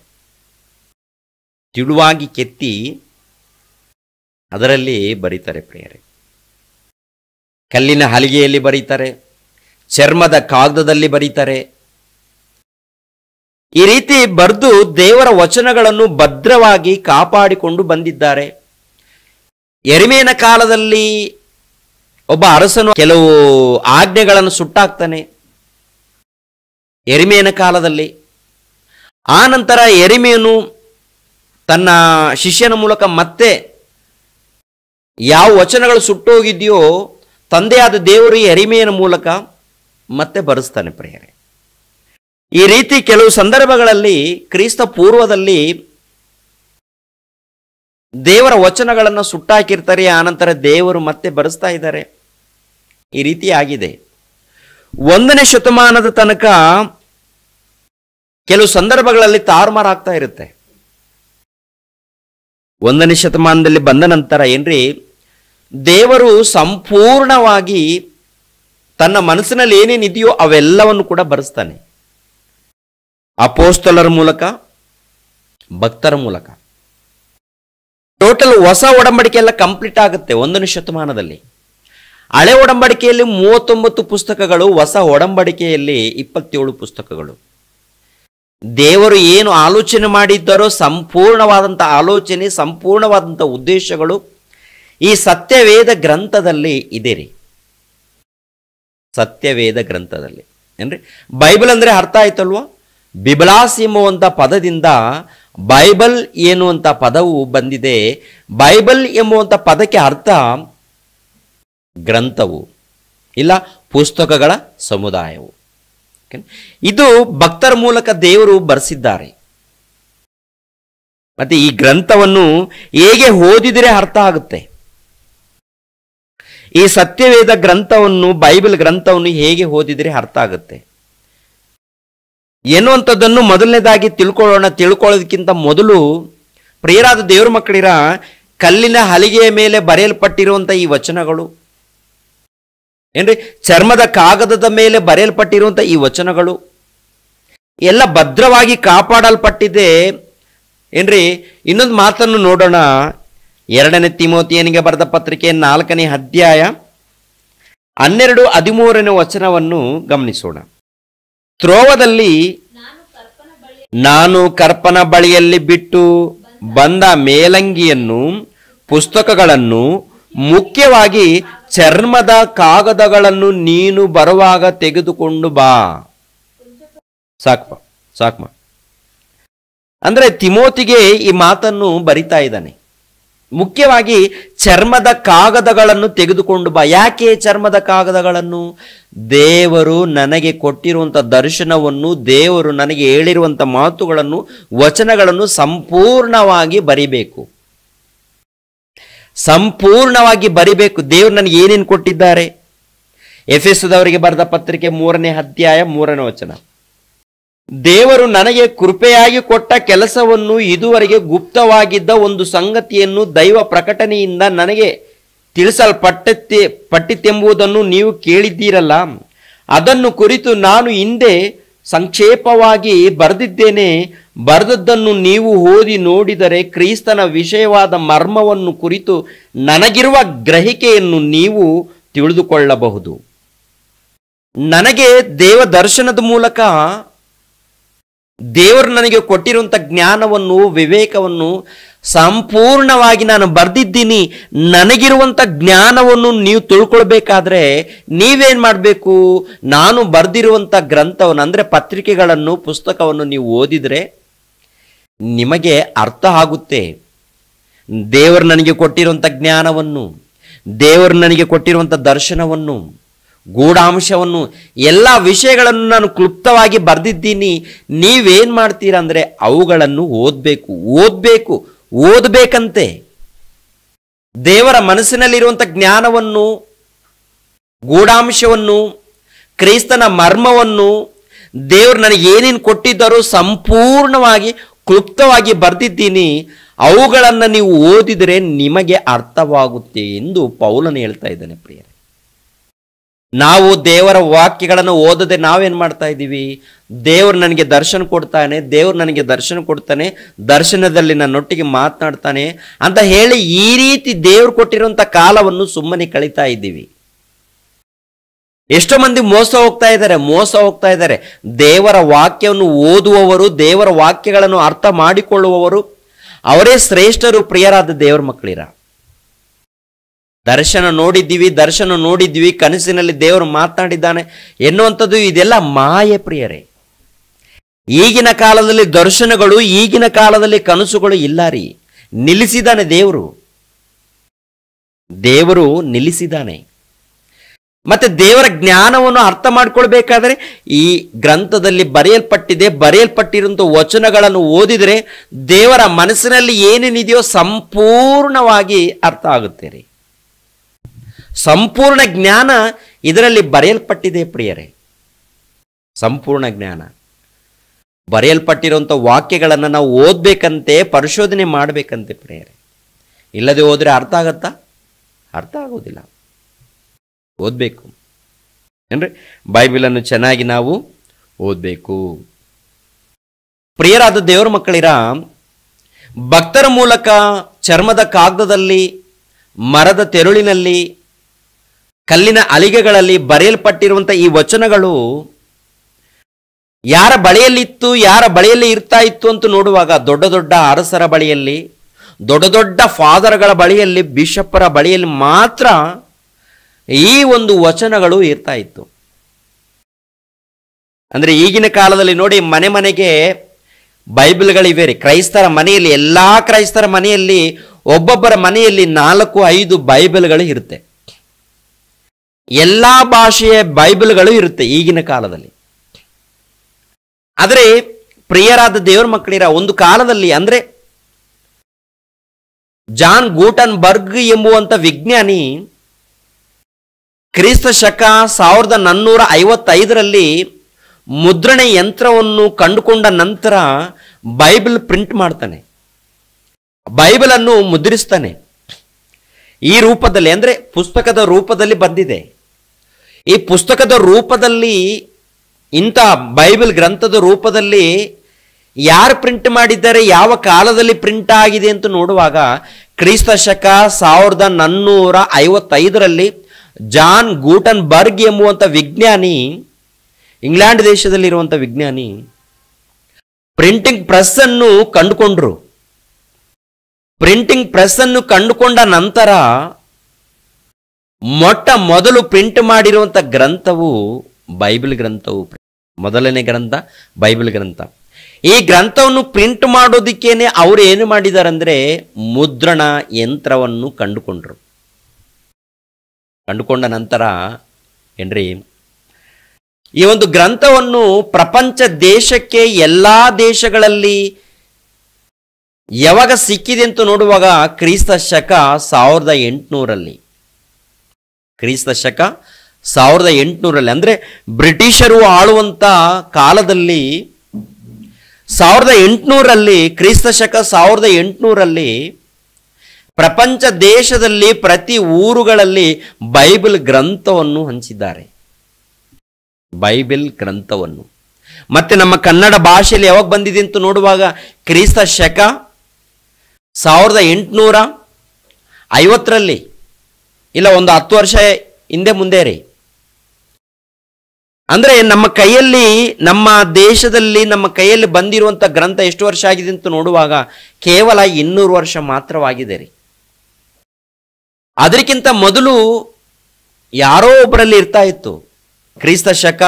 S1: ತಿಳುವಾಗಿ ಕೆತ್ತಿ ಅದರಲ್ಲಿ ಬರೀತಾರೆ ಪ್ರಿಯರೇ ಕಲ್ಲಿನ ಹಲಿಗೆಯಲ್ಲಿ ಬರೀತಾರೆ ಚರ್ಮದ ಕಾಗದದಲ್ಲಿ ಬರೀತಾರೆ ಈ ರೀತಿ ಬರೆದು ದೇವರ ವಚನಗಳನ್ನು ಭದ್ರವಾಗಿ ಕಾಪಾಡಿಕೊಂಡು ಬಂದಿದ್ದಾರೆ ಎರಿಮೇನ ಕಾಲದಲ್ಲಿ ಒಬ್ಬ ಅರಸನು ಕೆಲವು ಆಜ್ಞೆಗಳನ್ನು ಸುಟ್ಟಾಕ್ತಾನೆ ಎರಿಮೆಯನ ಕಾಲದಲ್ಲಿ ಆ ನಂತರ ಎರಿಮೆಯನು ತನ್ನ ಶಿಷ್ಯನ ಮೂಲಕ ಮತ್ತೆ ಯಾವ ವಚನಗಳು ಸುಟ್ಟೋಗಿದೆಯೋ ತಂದೆಯಾದ ದೇವರು ಎರಿಮೆಯನ ಮೂಲಕ ಮತ್ತೆ ಬರೆಸ್ತಾನೆ ಪ್ರಿಯರೇ ಈ ರೀತಿ ಕೆಲವು ಸಂದರ್ಭಗಳಲ್ಲಿ ಕ್ರಿಸ್ತ ಪೂರ್ವದಲ್ಲಿ ದೇವರ ವಚನಗಳನ್ನು ಸುಟ್ಟಾಕಿರ್ತಾರೆ ಆನಂತರ ದೇವರು ಮತ್ತೆ ಬರೆಸ್ತಾ ಇದ್ದಾರೆ ಈ ರೀತಿ ಆಗಿದೆ ಒಂದನೇ ಶತಮಾನದ ತನಕ ಕೆಲವು ಸಂದರ್ಭಗಳಲ್ಲಿ ಆಗ್ತಾ ಇರುತ್ತೆ ಒಂದನೇ ಶತಮಾನದಲ್ಲಿ ಬಂದ ನಂತರ ಏನ್ರಿ ದೇವರು ಸಂಪೂರ್ಣವಾಗಿ ತನ್ನ ಮನಸ್ಸಿನಲ್ಲಿ ಏನೇನಿದೆಯೋ ಅವೆಲ್ಲವನ್ನು ಕೂಡ ಬರೆಸ್ತಾನೆ ಅಪೋಸ್ತಲರ ಮೂಲಕ ಭಕ್ತರ ಮೂಲಕ ಟೋಟಲ್ ಹೊಸ ಒಡಂಬಡಿಕೆ ಎಲ್ಲ ಕಂಪ್ಲೀಟ್ ಆಗುತ್ತೆ ಒಂದನೇ ಶತಮಾನದಲ್ಲಿ ಹಳೆ ಒಡಂಬಡಿಕೆಯಲ್ಲಿ ಮೂವತ್ತೊಂಬತ್ತು ಪುಸ್ತಕಗಳು ಹೊಸ ಒಡಂಬಡಿಕೆಯಲ್ಲಿ ಇಪ್ಪತ್ತೇಳು ಪುಸ್ತಕಗಳು ದೇವರು ಏನು ಆಲೋಚನೆ ಮಾಡಿದ್ದಾರೋ ಸಂಪೂರ್ಣವಾದಂಥ ಆಲೋಚನೆ ಸಂಪೂರ್ಣವಾದಂಥ ಉದ್ದೇಶಗಳು ಈ ಸತ್ಯವೇದ ಗ್ರಂಥದಲ್ಲಿ ಇದೆ ರೀ ಸತ್ಯವೇದ ಗ್ರಂಥದಲ್ಲಿ ಏನ್ರಿ ಬೈಬಲ್ ಅಂದರೆ ಅರ್ಥ ಆಯ್ತಲ್ವ ಬಿಬಲಾಸ್ ಎಂಬುವಂಥ ಪದದಿಂದ ಬೈಬಲ್ ಎನ್ನುವಂಥ ಪದವು ಬಂದಿದೆ ಬೈಬಲ್ ಎಂಬುವಂಥ ಪದಕ್ಕೆ ಅರ್ಥ ಗ್ರಂಥವು ಇಲ್ಲ ಪುಸ್ತಕಗಳ ಸಮುದಾಯವು ಇದು ಭಕ್ತರ ಮೂಲಕ ದೇವರು ಬರೆಸಿದ್ದಾರೆ ಮತ್ತೆ ಈ ಗ್ರಂಥವನ್ನು ಹೇಗೆ ಓದಿದರೆ ಅರ್ಥ ಆಗುತ್ತೆ ಈ ಸತ್ಯವೇದ ಗ್ರಂಥವನ್ನು ಬೈಬಲ್ ಗ್ರಂಥವನ್ನು ಹೇಗೆ ಓದಿದರೆ ಅರ್ಥ ಆಗುತ್ತೆ ಎನ್ನುವಂಥದ್ದನ್ನು ಮೊದಲನೇದಾಗಿ ತಿಳ್ಕೊಳ್ಳೋಣ ತಿಳ್ಕೊಳ್ಳೋದಕ್ಕಿಂತ ಮೊದಲು ಪ್ರಿಯರಾದ ದೇವ್ರ ಮಕ್ಕಳಿರ ಕಲ್ಲಿನ ಹಲಿಗೆಯ ಮೇಲೆ ಬರೆಯಲ್ಪಟ್ಟಿರುವಂಥ ಈ ವಚನಗಳು ಏನ್ರಿ ಚರ್ಮದ ಕಾಗದದ ಮೇಲೆ ಬರೆಯಲ್ಪಟ್ಟಿರುವಂತಹ ಈ ವಚನಗಳು ಎಲ್ಲ ಭದ್ರವಾಗಿ ಕಾಪಾಡಲ್ಪಟ್ಟಿದೆ ಏನ್ರಿ ಇನ್ನೊಂದು ಮಾತನ್ನು ನೋಡೋಣ ಎರಡನೇ ತಿಮೋತಿಯನಿಗೆ ಬರೆದ ಪತ್ರಿಕೆ ನಾಲ್ಕನೇ ಅಧ್ಯಾಯ ಹನ್ನೆರಡು ಹದಿಮೂರನೇ ವಚನವನ್ನು ಗಮನಿಸೋಣ ತ್ರೋವದಲ್ಲಿ ನಾನು ಕರ್ಪನ ಬಳಿಯಲ್ಲಿ ಬಿಟ್ಟು ಬಂದ ಮೇಲಂಗಿಯನ್ನು ಪುಸ್ತಕಗಳನ್ನು ಮುಖ್ಯವಾಗಿ ಚರ್ಮದ ಕಾಗದಗಳನ್ನು ನೀನು ಬರುವಾಗ ತೆಗೆದುಕೊಂಡು ಬಾ ಸಾಕ್ಪ ಸಾಕ್ಮ ಅಂದ್ರೆ ತಿಮೋತಿಗೆ ಈ ಮಾತನ್ನು ಬರಿತಾ ಇದ್ದಾನೆ ಮುಖ್ಯವಾಗಿ ಚರ್ಮದ ಕಾಗದಗಳನ್ನು ತೆಗೆದುಕೊಂಡು ಬಾ ಯಾಕೆ ಚರ್ಮದ ಕಾಗದಗಳನ್ನು ದೇವರು ನನಗೆ ಕೊಟ್ಟಿರುವಂಥ ದರ್ಶನವನ್ನು ದೇವರು ನನಗೆ ಹೇಳಿರುವಂಥ ಮಾತುಗಳನ್ನು ವಚನಗಳನ್ನು ಸಂಪೂರ್ಣವಾಗಿ ಬರಿಬೇಕು ಸಂಪೂರ್ಣವಾಗಿ ಬರಿಬೇಕು ದೇವರು ನನಗೆ ಏನೇನು ಕೊಟ್ಟಿದ್ದಾರೆ ಎಫ್ ಅವರಿಗೆ ಬರೆದ ಪತ್ರಿಕೆ ಮೂರನೇ ಅಧ್ಯಾಯ ಮೂರನೇ ವಚನ ದೇವರು ನನಗೆ ಕೃಪೆಯಾಗಿ ಕೊಟ್ಟ ಕೆಲಸವನ್ನು ಇದುವರೆಗೆ ಗುಪ್ತವಾಗಿದ್ದ ಒಂದು ಸಂಗತಿಯನ್ನು ದೈವ ಪ್ರಕಟಣೆಯಿಂದ ನನಗೆ ತಿಳಿಸಲ್ಪಟ್ಟತ್ತೆ ಪಟ್ಟಿತ್ತೆಂಬುದನ್ನು ನೀವು ಕೇಳಿದ್ದೀರಲ್ಲ ಅದನ್ನು ಕುರಿತು ನಾನು ಹಿಂದೆ ಸಂಕ್ಷೇಪವಾಗಿ ಬರೆದಿದ್ದೇನೆ ಬರೆದದ್ದನ್ನು ನೀವು ಓದಿ ನೋಡಿದರೆ ಕ್ರೈಸ್ತನ ವಿಷಯವಾದ ಮರ್ಮವನ್ನು ಕುರಿತು ನನಗಿರುವ ಗ್ರಹಿಕೆಯನ್ನು ನೀವು ತಿಳಿದುಕೊಳ್ಳಬಹುದು ನನಗೆ ದೇವ ದರ್ಶನದ ಮೂಲಕ ದೇವರು ನನಗೆ ಕೊಟ್ಟಿರುವಂಥ ಜ್ಞಾನವನ್ನು ವಿವೇಕವನ್ನು ಸಂಪೂರ್ಣವಾಗಿ ನಾನು ಬರೆದಿದ್ದೀನಿ ನನಗಿರುವಂಥ ಜ್ಞಾನವನ್ನು ನೀವು ತಿಳ್ಕೊಳ್ಬೇಕಾದ್ರೆ ನೀವೇನು ಮಾಡಬೇಕು ನಾನು ಬರೆದಿರುವಂಥ ಗ್ರಂಥವನ್ನು ಅಂದರೆ ಪತ್ರಿಕೆಗಳನ್ನು ಪುಸ್ತಕವನ್ನು ನೀವು ಓದಿದರೆ ನಿಮಗೆ ಅರ್ಥ ಆಗುತ್ತೆ ದೇವರು ನನಗೆ ಕೊಟ್ಟಿರುವಂಥ ಜ್ಞಾನವನ್ನು ದೇವರು ನನಗೆ ಕೊಟ್ಟಿರುವಂಥ ದರ್ಶನವನ್ನು ಗೂಢಾಂಶವನ್ನು ಎಲ್ಲ ವಿಷಯಗಳನ್ನು ನಾನು ಕ್ಲುಪ್ತವಾಗಿ ಬರೆದಿದ್ದೀನಿ ನೀವೇನು ಮಾಡ್ತೀರಾ ಅಂದರೆ ಅವುಗಳನ್ನು ಓದಬೇಕು ಓದಬೇಕು ಓದಬೇಕಂತೆ ದೇವರ ಮನಸ್ಸಿನಲ್ಲಿರುವಂಥ ಜ್ಞಾನವನ್ನು ಗೂಢಾಂಶವನ್ನು ಕ್ರೈಸ್ತನ ಮರ್ಮವನ್ನು ದೇವರು ನನಗೆ ಏನೇನು ಕೊಟ್ಟಿದ್ದಾರೋ ಸಂಪೂರ್ಣವಾಗಿ ಕ್ಲುಪ್ತವಾಗಿ ಬರ್ದಿದ್ದೀನಿ ಅವುಗಳನ್ನು ನೀವು ಓದಿದರೆ ನಿಮಗೆ ಅರ್ಥವಾಗುತ್ತೆ ಎಂದು ಪೌಲನು ಹೇಳ್ತಾ ಇದ್ದಾನೆ ಪ್ರಿಯರೇ ನಾವು ದೇವರ ವಾಕ್ಯಗಳನ್ನು ಓದದೆ ನಾವೇನು ಮಾಡ್ತಾ ಇದ್ದೀವಿ ದೇವರು ನನಗೆ ದರ್ಶನ ಕೊಡ್ತಾನೆ ದೇವರು ನನಗೆ ದರ್ಶನ ಕೊಡ್ತಾನೆ ದರ್ಶನದಲ್ಲಿ ನನ್ನೊಟ್ಟಿಗೆ ಮಾತನಾಡ್ತಾನೆ ಅಂತ ಹೇಳಿ ಈ ರೀತಿ ದೇವರು ಕೊಟ್ಟಿರುವಂಥ ಕಾಲವನ್ನು ಸುಮ್ಮನೆ ಕಳೀತಾ ಇದ್ದೀವಿ ಎಷ್ಟೋ ಮಂದಿ ಮೋಸ ಹೋಗ್ತಾ ಇದ್ದಾರೆ ಮೋಸ ಹೋಗ್ತಾ ಇದ್ದಾರೆ ದೇವರ ವಾಕ್ಯವನ್ನು ಓದುವವರು ದೇವರ ವಾಕ್ಯಗಳನ್ನು ಅರ್ಥ ಮಾಡಿಕೊಳ್ಳುವವರು ಅವರೇ ಶ್ರೇಷ್ಠರು ಪ್ರಿಯರಾದ ದೇವರ ಮಕ್ಕಳಿರ ದರ್ಶನ ನೋಡಿದ್ದೀವಿ ದರ್ಶನ ನೋಡಿದ್ವಿ ಕನಸಿನಲ್ಲಿ ದೇವರು ಮಾತನಾಡಿದ್ದಾನೆ ಎನ್ನುವಂಥದ್ದು ಇದೆಲ್ಲ ಮಾಯ ಪ್ರಿಯರೇ ಈಗಿನ ಕಾಲದಲ್ಲಿ ದರ್ಶನಗಳು ಈಗಿನ ಕಾಲದಲ್ಲಿ ಕನಸುಗಳು ಇಲ್ಲ ರೀ ನಿಲ್ಲಿಸಿದ್ದಾನೆ ದೇವರು ದೇವರು ನಿಲ್ಲಿಸಿದ್ದಾನೆ ಮತ್ತು ದೇವರ ಜ್ಞಾನವನ್ನು ಅರ್ಥ ಮಾಡ್ಕೊಳ್ಬೇಕಾದರೆ ಈ ಗ್ರಂಥದಲ್ಲಿ ಬರೆಯಲ್ಪಟ್ಟಿದೆ ಬರೆಯಲ್ಪಟ್ಟಿರುವಂಥ ವಚನಗಳನ್ನು ಓದಿದರೆ ದೇವರ ಮನಸ್ಸಿನಲ್ಲಿ ಏನೇನಿದೆಯೋ ಸಂಪೂರ್ಣವಾಗಿ ಅರ್ಥ ಆಗುತ್ತೆ ರೀ ಸಂಪೂರ್ಣ ಜ್ಞಾನ ಇದರಲ್ಲಿ ಬರೆಯಲ್ಪಟ್ಟಿದೆ ಪ್ರಿಯರೇ ಸಂಪೂರ್ಣ ಜ್ಞಾನ ಬರೆಯಲ್ಪಟ್ಟಿರುವಂಥ ವಾಕ್ಯಗಳನ್ನು ನಾವು ಓದಬೇಕಂತೆ ಪರಿಶೋಧನೆ ಮಾಡಬೇಕಂತೆ ಪ್ರಿಯರೇ ಇಲ್ಲದೆ ಹೋದರೆ ಅರ್ಥ ಆಗತ್ತಾ ಅರ್ಥ ಆಗೋದಿಲ್ಲ ಓದಬೇಕು ಏನ್ರಿ ಬೈಬಿಲನ್ನು ಚೆನ್ನಾಗಿ ನಾವು ಓದಬೇಕು ಪ್ರಿಯರಾದ ದೇವರ ಮಕ್ಕಳಿರ ಭಕ್ತರ ಮೂಲಕ ಚರ್ಮದ ಕಾಗದದಲ್ಲಿ ಮರದ ತೆರುಳಿನಲ್ಲಿ ಕಲ್ಲಿನ ಅಲಿಗೆಗಳಲ್ಲಿ ಬರೆಯಲ್ಪಟ್ಟಿರುವಂಥ ಈ ವಚನಗಳು ಯಾರ ಬಳಿಯಲ್ಲಿತ್ತು ಯಾರ ಬಳಿಯಲ್ಲಿ ಇರ್ತಾ ಇತ್ತು ಅಂತ ನೋಡುವಾಗ ದೊಡ್ಡ ದೊಡ್ಡ ಅರಸರ ಬಳಿಯಲ್ಲಿ ದೊಡ್ಡ ದೊಡ್ಡ ಫಾದರ್ಗಳ ಬಳಿಯಲ್ಲಿ ಬಿಷಪ್ಪರ ಬಳಿಯಲ್ಲಿ ಮಾತ್ರ ಈ ಒಂದು ವಚನಗಳು ಇರ್ತಾ ಇತ್ತು ಅಂದರೆ ಈಗಿನ ಕಾಲದಲ್ಲಿ ನೋಡಿ ಮನೆ ಮನೆಗೆ ಬೈಬಲ್ಗಳಿವೆ ರೀ ಕ್ರೈಸ್ತರ ಮನೆಯಲ್ಲಿ ಎಲ್ಲ ಕ್ರೈಸ್ತರ ಮನೆಯಲ್ಲಿ ಒಬ್ಬೊಬ್ಬರ ಮನೆಯಲ್ಲಿ ನಾಲ್ಕು ಐದು ಬೈಬಲ್ಗಳು ಇರುತ್ತೆ ಎಲ್ಲ ಭಾಷೆಯ ಬೈಬಲ್ಗಳು ಇರುತ್ತೆ ಈಗಿನ ಕಾಲದಲ್ಲಿ ಆದರೆ ಪ್ರಿಯರಾದ ದೇವರ ಮಕ್ಕಳಿರ ಒಂದು ಕಾಲದಲ್ಲಿ ಅಂದರೆ ಜಾನ್ ಗೂಟನ್ ಬರ್ಗ್ ಎಂಬುವಂಥ ವಿಜ್ಞಾನಿ ಕ್ರಿಸ್ತ ಶಕ ಸಾವಿರದ ನಾನ್ನೂರ ಐವತ್ತೈದರಲ್ಲಿ ಮುದ್ರಣೆ ಯಂತ್ರವನ್ನು ಕಂಡುಕೊಂಡ ನಂತರ ಬೈಬಲ್ ಪ್ರಿಂಟ್ ಮಾಡ್ತಾನೆ ಬೈಬಲನ್ನು ಮುದ್ರಿಸ್ತಾನೆ ಈ ರೂಪದಲ್ಲಿ ಅಂದರೆ ಪುಸ್ತಕದ ರೂಪದಲ್ಲಿ ಬಂದಿದೆ ಈ ಪುಸ್ತಕದ ರೂಪದಲ್ಲಿ ಇಂಥ ಬೈಬಲ್ ಗ್ರಂಥದ ರೂಪದಲ್ಲಿ ಯಾರು ಪ್ರಿಂಟ್ ಮಾಡಿದ್ದಾರೆ ಯಾವ ಕಾಲದಲ್ಲಿ ಪ್ರಿಂಟ್ ಆಗಿದೆ ಅಂತ ನೋಡುವಾಗ ಕ್ರಿಸ್ತ ಶಕ ಸಾವಿರದ ನಾನ್ನೂರ ಐವತ್ತೈದರಲ್ಲಿ ಜಾನ್ ಗೂಟನ್ ಬರ್ಗ್ ಎಂಬುವಂಥ ವಿಜ್ಞಾನಿ ಇಂಗ್ಲೆಂಡ್ ದೇಶದಲ್ಲಿರುವಂಥ ವಿಜ್ಞಾನಿ ಪ್ರಿಂಟಿಂಗ್ ಪ್ರೆಸ್ ಅನ್ನು ಕಂಡುಕೊಂಡ್ರು ಪ್ರಿಂಟಿಂಗ್ ಪ್ರೆಸ್ ಅನ್ನು ಕಂಡುಕೊಂಡ ನಂತರ ಮೊಟ್ಟ ಮೊದಲು ಪ್ರಿಂಟ್ ಮಾಡಿರುವಂಥ ಗ್ರಂಥವು ಬೈಬಲ್ ಗ್ರಂಥವು ಮೊದಲನೇ ಗ್ರಂಥ ಬೈಬಲ್ ಗ್ರಂಥ ಈ ಗ್ರಂಥವನ್ನು ಪ್ರಿಂಟ್ ಮಾಡೋದಿಕ್ಕೇನೆ ಅವರು ಏನು ಮಾಡಿದ್ದಾರೆ ಅಂದರೆ ಮುದ್ರಣ ಯಂತ್ರವನ್ನು ಕಂಡುಕೊಂಡ್ರು ಕಂಡುಕೊಂಡ ನಂತರ ಏನ್ರಿ ಈ ಒಂದು ಗ್ರಂಥವನ್ನು ಪ್ರಪಂಚ ದೇಶಕ್ಕೆ ಎಲ್ಲ ದೇಶಗಳಲ್ಲಿ ಯಾವಾಗ ಸಿಕ್ಕಿದೆ ಅಂತ ನೋಡುವಾಗ ಕ್ರಿಸ್ತ ಶಕ ಸಾವಿರದ ಎಂಟುನೂರಲ್ಲಿ ಕ್ರಿಸ್ತ ಶಕ ಸಾವಿರದ ಎಂಟುನೂರಲ್ಲಿ ಅಂದರೆ ಬ್ರಿಟಿಷರು ಆಳುವಂಥ ಕಾಲದಲ್ಲಿ ಸಾವಿರದ ಎಂಟುನೂರಲ್ಲಿ ಕ್ರಿಸ್ತ ಶಕ ಸಾವಿರದ ಎಂಟುನೂರಲ್ಲಿ ಪ್ರಪಂಚ ದೇಶದಲ್ಲಿ ಪ್ರತಿ ಊರುಗಳಲ್ಲಿ ಬೈಬಲ್ ಗ್ರಂಥವನ್ನು ಹಂಚಿದ್ದಾರೆ ಬೈಬಲ್ ಗ್ರಂಥವನ್ನು ಮತ್ತೆ ನಮ್ಮ ಕನ್ನಡ ಭಾಷೆಯಲ್ಲಿ ಯಾವಾಗ ಬಂದಿದೆ ಅಂತ ನೋಡುವಾಗ ಕ್ರಿಸ್ತ ಶಕ ಸಾವಿರದ ಎಂಟುನೂರ ಐವತ್ತರಲ್ಲಿ ಇಲ್ಲ ಒಂದು ಹತ್ತು ವರ್ಷ ಹಿಂದೆ ಮುಂದೆ ರೀ ಅಂದರೆ ನಮ್ಮ ಕೈಯಲ್ಲಿ ನಮ್ಮ ದೇಶದಲ್ಲಿ ನಮ್ಮ ಕೈಯಲ್ಲಿ ಬಂದಿರುವಂಥ ಗ್ರಂಥ ಎಷ್ಟು ವರ್ಷ ಆಗಿದೆ ಅಂತ ನೋಡುವಾಗ ಕೇವಲ ಇನ್ನೂರು ವರ್ಷ ಮಾತ್ರವಾಗಿದೆ ರೀ ಅದಕ್ಕಿಂತ ಮೊದಲು ಯಾರೋ ಒಬ್ಬರಲ್ಲಿ ಇರ್ತಾ ಇತ್ತು ಕ್ರಿಸ್ತ ಶಕ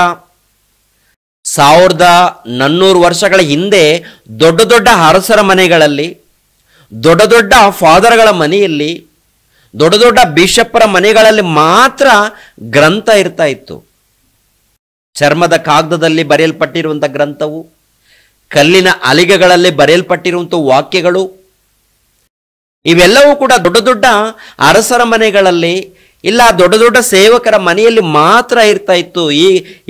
S1: ಸಾವಿರದ ನನ್ನೂರು ವರ್ಷಗಳ ಹಿಂದೆ ದೊಡ್ಡ ದೊಡ್ಡ ಅರಸರ ಮನೆಗಳಲ್ಲಿ ದೊಡ್ಡ ದೊಡ್ಡ ಫಾದರ್ಗಳ ಮನೆಯಲ್ಲಿ ದೊಡ್ಡ ದೊಡ್ಡ ಬಿಷಪ್ಪರ ಮನೆಗಳಲ್ಲಿ ಮಾತ್ರ ಗ್ರಂಥ ಇರ್ತಾ ಇತ್ತು ಚರ್ಮದ ಕಾಗದದಲ್ಲಿ ಬರೆಯಲ್ಪಟ್ಟಿರುವಂಥ ಗ್ರಂಥವು ಕಲ್ಲಿನ ಅಲಿಗೆಗಳಲ್ಲಿ ಬರೆಯಲ್ಪಟ್ಟಿರುವಂಥ ವಾಕ್ಯಗಳು ಇವೆಲ್ಲವೂ ಕೂಡ ದೊಡ್ಡ ದೊಡ್ಡ ಅರಸರ ಮನೆಗಳಲ್ಲಿ ಇಲ್ಲ ದೊಡ್ಡ ದೊಡ್ಡ ಸೇವಕರ ಮನೆಯಲ್ಲಿ ಮಾತ್ರ ಇರ್ತಾ ಇತ್ತು ಈ